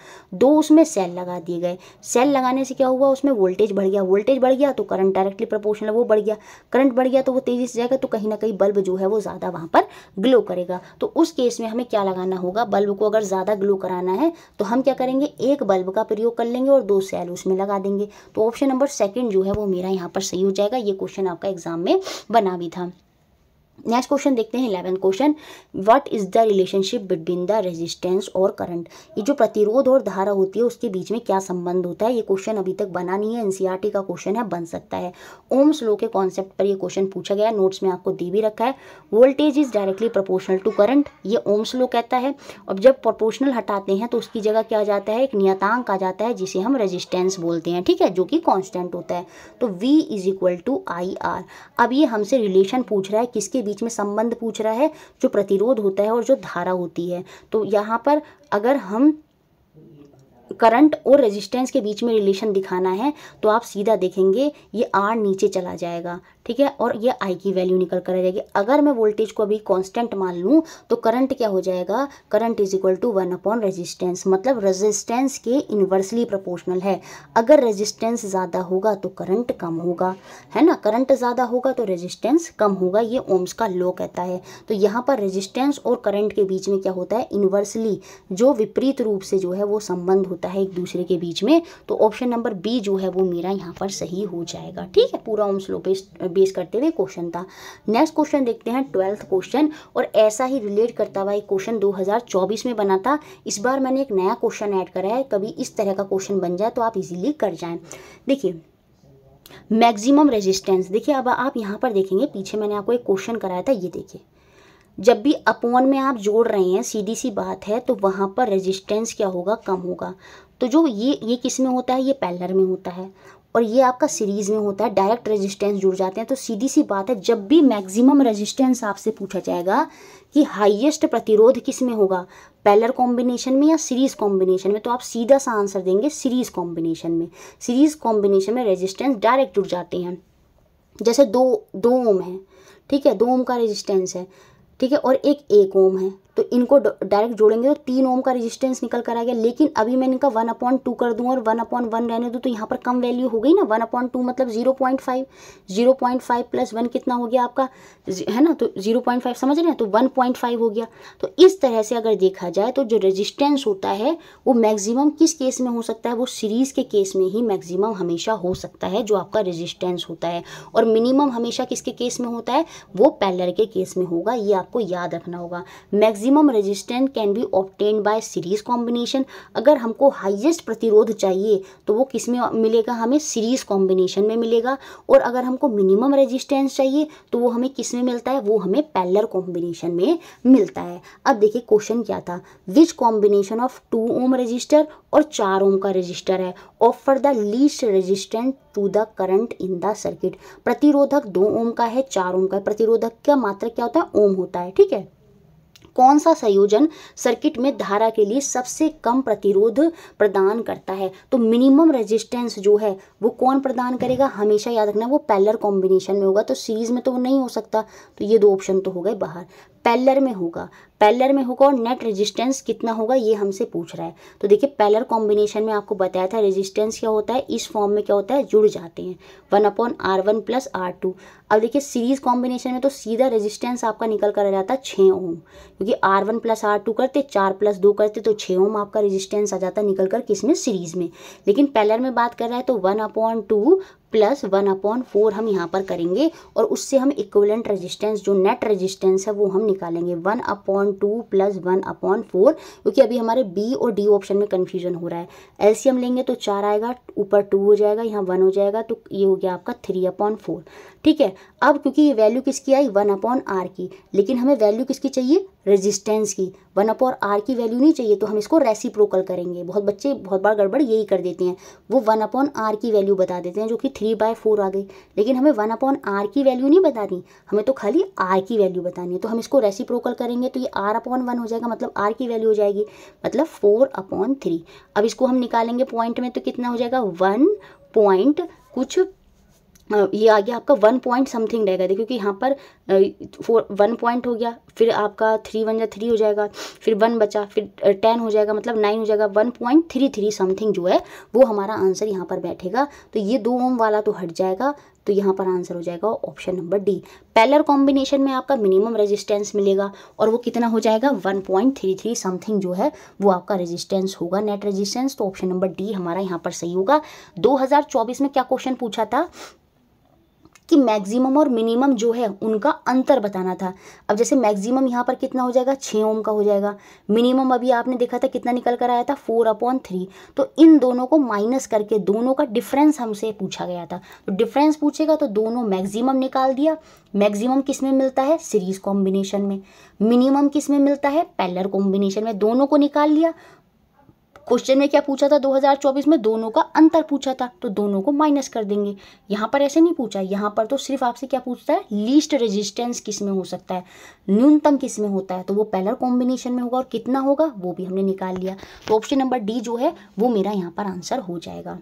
दो उसमें सेल लगा दिए गए सेल लगाने से क्या हुआ उसमें वोल्टेज बढ़ गया वोल्टेज बढ़ गया तो करंट डायरेक्टली प्रोपोर्शनल वो बढ़ गया करंट बढ़ गया तो वो तेज़ी से जाएगा तो कहीं ना कहीं बल्ब जो है वो ज़्यादा वहाँ पर ग्लो करेगा तो उस केस में हमें क्या लगाना होगा होगा बल्ब को अगर ज़्यादा ग्लो कराना है तो हम क्या करेंगे एक बल्ब का प्रयोग कर लेंगे और दो सेल उसमें लगा देंगे तो ऑप्शन नंबर सेकेंड जो है वो मेरा यहाँ पर सही हो जाएगा ये क्वेश्चन आपका एग्जाम में बना भी था नेक्स्ट क्वेश्चन देखते हैं eleven question what is the relationship between the resistance और करंट ये जो प्रतिरोध और धारा होती है उसके बीच में क्या संबंध होता है ये क्वेश्चन अभी तक बना नहीं है एनसीईआरटी e का क्वेश्चन है बन सकता है ओम स्लो के कॉन्सेप्ट पर ये क्वेश्चन पूछा गया नोट्स में आपको दे भी रखा है voltage is directly proportional to current ये ओम स्लो कहता है और जब प्रपोर्शनल हटाते हैं तो उसकी जगह क्या आ जाता है एक नियतांक आ जाता है जिसे हम रेजिस्टेंस बोलते हैं ठीक है जो कि कॉन्स्टेंट होता है तो V is equal to I R अब ये हमसे रिलेशन पूछ रहा है किसके बीच बीच में संबंध पूछ रहा है जो प्रतिरोध होता है और जो धारा होती है तो यहाँ पर अगर हम करंट और रेजिस्टेंस के बीच में रिलेशन दिखाना है तो आप सीधा देखेंगे ये आर नीचे चला जाएगा ठीक है और ये आई की वैल्यू निकल कर आ जाएगी अगर मैं वोल्टेज को अभी कांस्टेंट मान लूँ तो करंट क्या हो जाएगा current is equal to one upon resistance मतलब रेजिस्टेंस के इन्वर्सली प्रोपोर्शनल है अगर रेजिस्टेंस ज़्यादा होगा तो करंट कम होगा है ना करंट ज़्यादा होगा तो रेजिस्टेंस कम होगा ये ओम्स का लो कहता है तो यहाँ पर रेजिस्टेंस और करंट के बीच में क्या होता है इन्वर्सली जो विपरीत रूप से जो है वो संबंध होता होता है एक दूसरे के बीच में तो ऑप्शन नंबर बी जो है वो मेरा यहाँ पर सही हो जाएगा ठीक है पूरा ओम स्लो बेस बेस करते हुए क्वेश्चन था नेक्स्ट क्वेश्चन देखते हैं ट्वेल्थ क्वेश्चन और ऐसा ही रिलेट करता हुआ एक क्वेश्चन दो में बना था इस बार मैंने एक नया क्वेश्चन ऐड करा है कभी इस तरह का क्वेश्चन बन जाए तो आप इजीली कर जाएं देखिए मैक्सिमम रेजिस्टेंस देखिए अब आप यहाँ पर देखेंगे पीछे मैंने आपको एक क्वेश्चन कराया था ये देखिए जब भी अपोन में आप जोड़ रहे हैं सीधी सी बात है तो वहाँ पर रेजिस्टेंस क्या होगा कम होगा तो जो ये ये किस में होता है ये पैलर में होता है और ये आपका सीरीज में होता है डायरेक्ट रेजिस्टेंस जुड़ जाते हैं तो सीधी सी बात है जब भी मैक्सिमम रेजिस्टेंस आपसे पूछा जाएगा कि हाईएस्ट प्रतिरोध किस में होगा पैलर कॉम्बिनेशन में या सीरीज कॉम्बिनेशन में तो आप सीधा सा आंसर देंगे सीरीज कॉम्बिनेशन में सीरीज कॉम्बिनेशन में रजिस्टेंस डायरेक्ट जुड़ जाते हैं जैसे दो दो ओम है ठीक है दो ओम का रजिस्टेंस है ठीक है और एक एक ओम है तो इनको डायरेक्ट जोड़ेंगे तो तीन ओम का रेजिस्टेंस निकल कर आ गया लेकिन अभी मैं इनका वन अपॉइंट टू कर दूँ और वन अपॉइंट वन रहने दूँ तो यहाँ पर कम वैल्यू हो गई ना वन अपॉइंट टू मतलब zero point five zero point five plus one कितना हो गया आपका है ना तो जीरो पॉइंट फाइव समझ रहे हैं तो वन पॉइंट फाइव हो गया तो इस तरह से अगर देखा जाए तो जो रजिस्टेंस होता है वो मैक्सिमम किस केस में हो सकता है वो सीरीज़ के केस में ही मैक्सिमम हमेशा हो सकता है जो आपका रजिस्टेंस होता है और मिनिमम हमेशा किसके केस में होता है वो पैलर के केस में होगा ये आपको याद रखना होगा maximum maximum resistance can be obtain by series combination अगर हमको हाईएस्ट प्रतिरोध चाहिए तो वो किस में मिलेगा हमें सीरीज कॉम्बिनेशन में मिलेगा और अगर हमको मिनिमम रेजिस्टेंस चाहिए तो वो हमें किस में मिलता है वो हमें पैलर कॉम्बिनेशन में मिलता है अब देखिए क्वेश्चन क्या था which combination of two ohm resistor और चार ओम का रजिस्टर है offer the least resistant to the current in the circuit प्रतिरोधक दो ओम का है चार ओम का है प्रतिरोधक का मात्र क्या होता है ओम होता है ठीक है कौन सा संयोजन सर्किट में धारा के लिए सबसे कम प्रतिरोध प्रदान करता है तो मिनिमम रेजिस्टेंस जो है वो कौन प्रदान करेगा हमेशा याद रखना वो पैलर कॉम्बिनेशन में होगा तो सीरीज में तो वो नहीं हो सकता तो ये दो ऑप्शन तो हो गए बाहर पैलर में होगा पैलर में होगा और नेट रेजिस्टेंस कितना होगा ये हमसे पूछ रहा है तो देखिए पैलर कॉम्बिनेशन में आपको बताया था रेजिस्टेंस क्या होता है इस फॉर्म में क्या होता है जुड़ जाते हैं one upon R one plus R two अब देखिए सीरीज कॉम्बिनेशन में तो सीधा रेजिस्टेंस आपका निकल कर आ जाता है छः ओम क्योंकि R one plus R two करते चार प्लस दो करते तो छः ओम आपका रेजिस्टेंस आ जाता है निकल कर किस में सीरीज में लेकिन पैलर में बात कर रहा है तो one upon two plus one upon four हम यहाँ पर करेंगे और उससे हम इक्वलेंट रेजिस्टेंस जो नेट रेजिस्टेंस है वो हम निकालेंगे one upon two plus one upon four क्योंकि अभी हमारे बी और डी ऑप्शन में कन्फ्यूजन हो रहा है एलसीएम लेंगे तो चार आएगा ऊपर टू हो जाएगा यहाँ वन हो जाएगा तो ये हो गया आपका थ्री अपॉन फोर ठीक है अब क्योंकि ये वैल्यू किसकी आई वन अपॉन आर की लेकिन हमें वैल्यू किसकी चाहिए रेजिस्टेंस की वन अपॉन आर की वैल्यू नहीं चाहिए तो हम इसको रेसिप्रोकल करेंगे बहुत बच्चे बहुत बार गड़बड़ यही कर देते हैं वो वन अपॉन आर की वैल्यू बता देते हैं जो कि थ्री बाय फोर आ गई लेकिन हमें वन अपॉन आर की वैल्यू नहीं बतानी हमें तो खाली आर की वैल्यू बतानी है तो हम इसको रेसिप्रोकल करेंगे तो ये आर अपॉन वन हो जाएगा मतलब आर की वैल्यू हो जाएगी मतलब फोर अपॉन थ्री अब इसको हम निकालेंगे पॉइंट में तो कितना हो जाएगा वन पॉइंट कुछ ये आ गया आपका वन पॉइंट समथिंग रहेगा देखो कि यहाँ पर फोर वन पॉइंट हो गया फिर आपका थ्री वन या थ्री हो जाएगा फिर वन बचा फिर टेन हो जाएगा मतलब नाइन हो जाएगा one point three three something जो है वो हमारा आंसर यहाँ पर बैठेगा तो ये दो ओम वाला तो हट जाएगा तो यहाँ पर आंसर हो जाएगा option number D parallel combination में आपका मिनिमम रेजिस्टेंस मिलेगा और वो कितना हो जाएगा 1.33 समथिंग जो है वो आपका रेजिस्टेंस होगा नेट रेजिस्टेंस तो ऑप्शन नंबर डी हमारा यहाँ पर सही होगा 2024 में क्या क्वेश्चन पूछा था कि मैक्सिमम और मिनिमम जो है उनका अंतर बताना था अब जैसे मैक्सिमम यहाँ पर कितना हो जाएगा छः ओम का हो जाएगा मिनिमम अभी आपने देखा था कितना निकल कर आया था फोर अपॉन थ्री तो इन दोनों को माइनस करके दोनों का डिफरेंस हमसे पूछा गया था तो डिफरेंस पूछेगा तो दोनों मैक्सिमम निकाल दिया मैक्सिमम किस में मिलता है सीरीज कॉम्बिनेशन में मिनिमम किस में मिलता है पैलर कॉम्बिनेशन में दोनों को निकाल लिया क्वेश्चन में क्या पूछा था 2024 में दोनों का अंतर पूछा था तो दोनों को माइनस कर देंगे यहाँ पर ऐसे नहीं पूछा यहाँ पर तो सिर्फ आपसे क्या पूछता है लीस्ट रेजिस्टेंस किस में हो सकता है न्यूनतम किस में होता है तो वो पैलर कॉम्बिनेशन में होगा और कितना होगा वो भी हमने निकाल लिया तो ऑप्शन नंबर डी जो है वो मेरा यहाँ पर आंसर हो जाएगा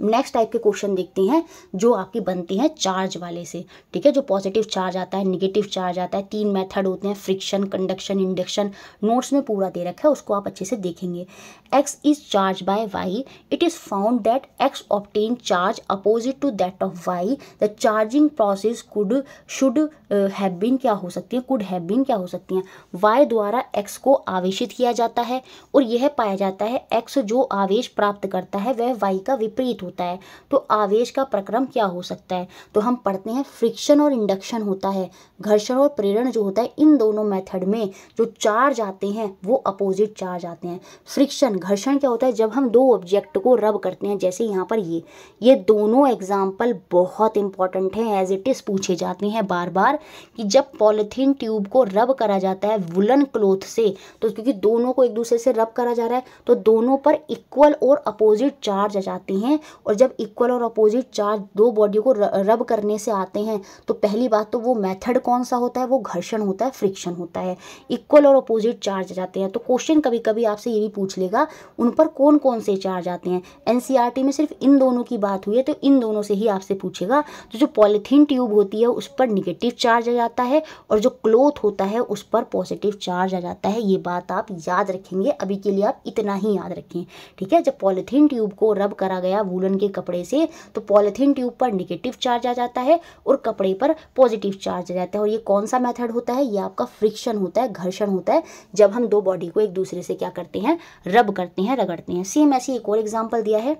नेक्स्ट टाइप के क्वेश्चन देखते हैं जो आपके बनते हैं चार्ज वाले से ठीक है जो पॉजिटिव चार्ज आता है निगेटिव चार्ज आता है तीन मेथड होते हैं फ्रिक्शन कंडक्शन इंडक्शन नोट्स में पूरा दे रखा है उसको आप अच्छे से देखेंगे X is charge by Y it is found that X obtain charge opposite to that of Y the charging process could should have been क्या हो सकती है कुड हैव बीन क्या हो सकती हैं वाई द्वारा एक्स को आवेशित किया जाता है और यह पाया जाता है एक्स जो आवेश प्राप्त करता है वह वाई का विपरीत होता है तो आवेश का प्रक्रम क्या हो सकता है तो हम पढ़ते हैं फ्रिक्शन और इंडक्शन होता है घर्षण और प्रेरण जो होता है इन दोनों मेथड में जो चार्ज आते हैं वो अपोजिट चार्ज आते हैं फ्रिक्शन घर्षण क्या होता है जब हम दो ऑब्जेक्ट को रब करते हैं जैसे यहाँ पर ये ये दोनों एग्जाम्पल बहुत इंपॉर्टेंट हैं एज इट इज़ पूछे जाते हैं बार बार कि जब पॉलिथीन ट्यूब को रब करा जाता है वुलन क्लोथ से तो क्योंकि दोनों को एक दूसरे से रब करा जा रहा है तो दोनों पर इक्वल और अपोजिट चार्ज आ जाते हैं और जब इक्वल और अपोजिट चार्ज दो बॉडी को रब करने से आते हैं तो पहली बात तो वो मेथड कौन सा होता है वो घर्षण होता है फ्रिक्शन होता है इक्वल और अपोजिट चार्ज जाते हैं तो क्वेश्चन कभी कभी आपसे ये भी पूछ लेगा उन पर कौन कौन से चार्ज आते हैं एन e में सिर्फ इन दोनों की बात हुई है तो इन दोनों से ही आपसे पूछेगा तो जो पॉलिथीन ट्यूब होती है उस पर निगेटिव चार्ज आ जाता है और जो क्लोथ होता है उस पर पॉजिटिव चार्ज आ जाता है ये बात आप याद रखेंगे अभी के लिए आप इतना ही याद रखें ठीक है जब पॉलिथीन ट्यूब को रब करा गया वूलन कॉटन के कपड़े से तो पॉलीथीन ट्यूब पर निगेटिव चार्ज आ जाता है और कपड़े पर पॉजिटिव चार्ज आ जाता है और ये कौन सा मेथड होता है ये आपका फ्रिक्शन होता है घर्षण होता है जब हम दो बॉडी को एक दूसरे से क्या करते हैं रब करते हैं रगड़ते हैं सेम ऐसी एक और एग्जाम्पल दिया है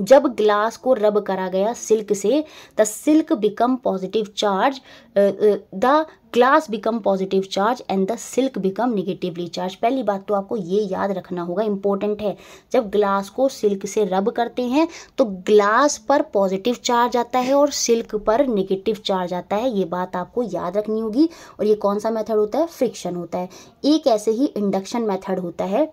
जब ग्लास को रब करा गया सिल्क से the silk become positive charge the glass become positive charge and the silk become negatively charge पहली बात तो आपको ये याद रखना होगा इंपॉर्टेंट है जब ग्लास को सिल्क से रब करते हैं तो ग्लास पर पॉजिटिव चार्ज आता है और सिल्क पर निगेटिव चार्ज आता है ये बात आपको याद रखनी होगी और ये कौन सा मेथड होता है फ्रिक्शन होता है एक ऐसे ही इंडक्शन मेथड होता है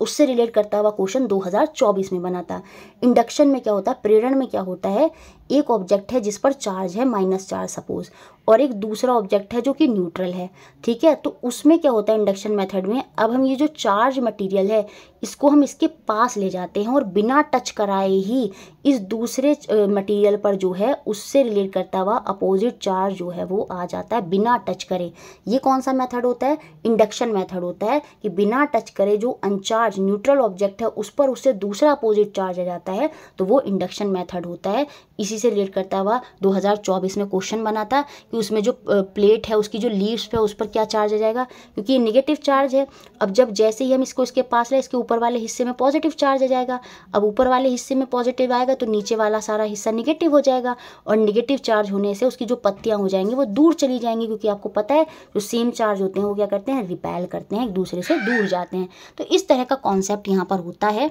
उससे रिलेट करता हुआ क्वेश्चन 2024 में बना था इंडक्शन में क्या होता है प्रेरण में क्या होता है एक ऑब्जेक्ट है जिस पर चार्ज है माइनस चार्ज सपोज और एक दूसरा ऑब्जेक्ट है जो कि न्यूट्रल है ठीक है तो उसमें क्या होता है इंडक्शन मेथड में अब हम ये जो चार्ज मटेरियल है इसको हम इसके पास ले जाते हैं और बिना टच कराए ही इस दूसरे मटेरियल पर जो है उससे रिलेट करता हुआ अपोजिट चार्ज जो है वो आ जाता है बिना टच करे ये कौन सा मेथड होता है इंडक्शन मेथड होता है कि बिना टच करे जो अनचार्ज न्यूट्रल ऑब्जेक्ट है उस पर उससे दूसरा अपोजिट चार्ज आ जाता है तो वो इंडक्शन मैथड होता है इसी इसी से रिलेट करता हुआ 2024 में क्वेश्चन बना था कि उसमें जो प्लेट है उसकी जो लीव्स है उस पर क्या चार्ज आ जाएगा क्योंकि ये निगेटिव चार्ज है अब जब जैसे ही हम इसको इसके पास लाए इसके ऊपर वाले हिस्से में पॉजिटिव चार्ज आ जाएगा अब ऊपर वाले हिस्से में पॉजिटिव आएगा तो नीचे वाला सारा हिस्सा निगेटिव हो जाएगा और निगेटिव चार्ज होने से उसकी जो पत्तियाँ हो जाएंगी वो दूर चली जाएंगी क्योंकि आपको पता है जो सेम चार्ज होते हैं वो क्या करते हैं रिपेल करते हैं एक दूसरे से दूर जाते हैं तो इस तरह का कॉन्सेप्ट यहाँ पर होता है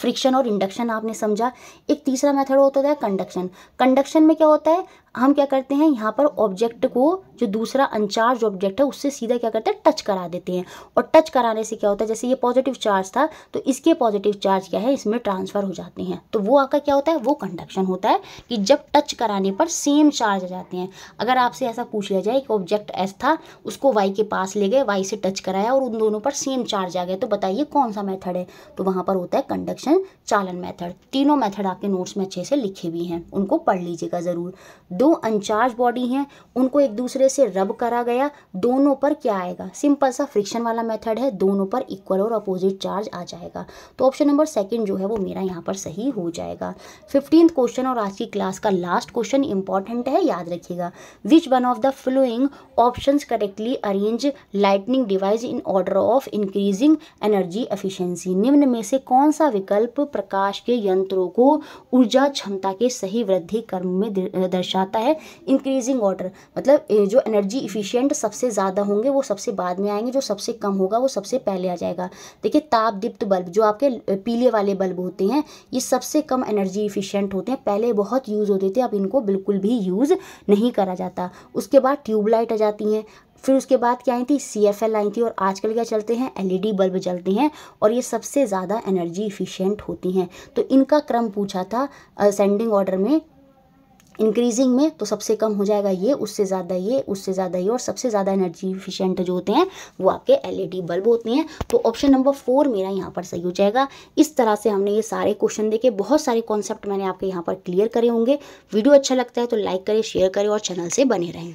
फ्रिक्शन और इंडक्शन आपने समझा एक तीसरा मेथड होता है कंडक्शन कंडक्शन में क्या होता है हम क्या करते हैं यहाँ पर ऑब्जेक्ट को जो दूसरा अनचार्ज ऑब्जेक्ट है उससे सीधा क्या करते हैं टच करा देते हैं और टच कराने से क्या होता है जैसे ये पॉजिटिव चार्ज था तो इसके पॉजिटिव चार्ज क्या है इसमें ट्रांसफ़र हो जाते हैं तो वो आपका क्या होता है वो कंडक्शन होता है कि जब टच कराने पर सेम चार्ज आ जाते हैं अगर आपसे ऐसा पूछ लिया जाए कि ऑब्जेक्ट एस था उसको वाई के पास ले गए वाई से टच कराया और उन दोनों पर सेम चार्ज आ गया तो बताइए कौन सा मैथड है तो वहाँ पर होता है कंडक्शन चालन मैथड तीनों मैथड आपके नोट्स में अच्छे से लिखे हुए हैं उनको पढ़ लीजिएगा ज़रूर दो अनचार्ज बॉडी हैं उनको एक दूसरे से रब करा गया दोनों पर क्या आएगा सिंपल सा फ्रिक्शन वाला मेथड है दोनों पर इक्वल और अपोजिट चार्ज आ जाएगा तो ऑप्शन नंबर सेकंड जो है वो मेरा यहाँ पर सही हो जाएगा फिफ्टीन क्वेश्चन और आज की क्लास का लास्ट क्वेश्चन इंपॉर्टेंट है याद रखिएगा which one of the following option correctly arrange lightning device in order of increasing energy efficiency निम्न में से कौन सा विकल्प प्रकाश के यंत्रों को ऊर्जा क्षमता के सही वृद्धि कर्म में दर्शाता आता है इंक्रीजिंग ऑर्डर मतलब जो एनर्जी इफिशियंट सबसे ज़्यादा होंगे वो सबसे बाद में आएंगे जो सबसे कम होगा वो सबसे पहले आ जाएगा देखिए तापदीप्त बल्ब जो आपके पीले वाले बल्ब होते हैं ये सबसे कम एनर्जी इफिशियंट होते हैं पहले बहुत यूज़ होते थे अब इनको बिल्कुल भी यूज़ नहीं करा जाता उसके बाद ट्यूबलाइट आ जाती हैं फिर उसके बाद क्या आई थी सी एफ एल आई थी और आजकल क्या चलते हैं एलईडी e बल्ब चलते हैं और ये सबसे ज़्यादा एनर्जी इफिशियंट होती हैं तो इनका क्रम पूछा था असेंडिंग ऑर्डर में इंक्रीजिंग में तो सबसे कम हो जाएगा ये उससे ज़्यादा ये उससे ज़्यादा ये और सबसे ज़्यादा एनर्जी इफिशियंट जो होते हैं वो आपके एल बल्ब होते हैं तो ऑप्शन नंबर फोर मेरा यहाँ पर सही हो जाएगा इस तरह से हमने ये सारे क्वेश्चन देखे बहुत सारे कॉन्सेप्ट मैंने आपके यहाँ पर क्लियर करे होंगे वीडियो अच्छा लगता है तो लाइक करें शेयर करें और चैनल से बने रहें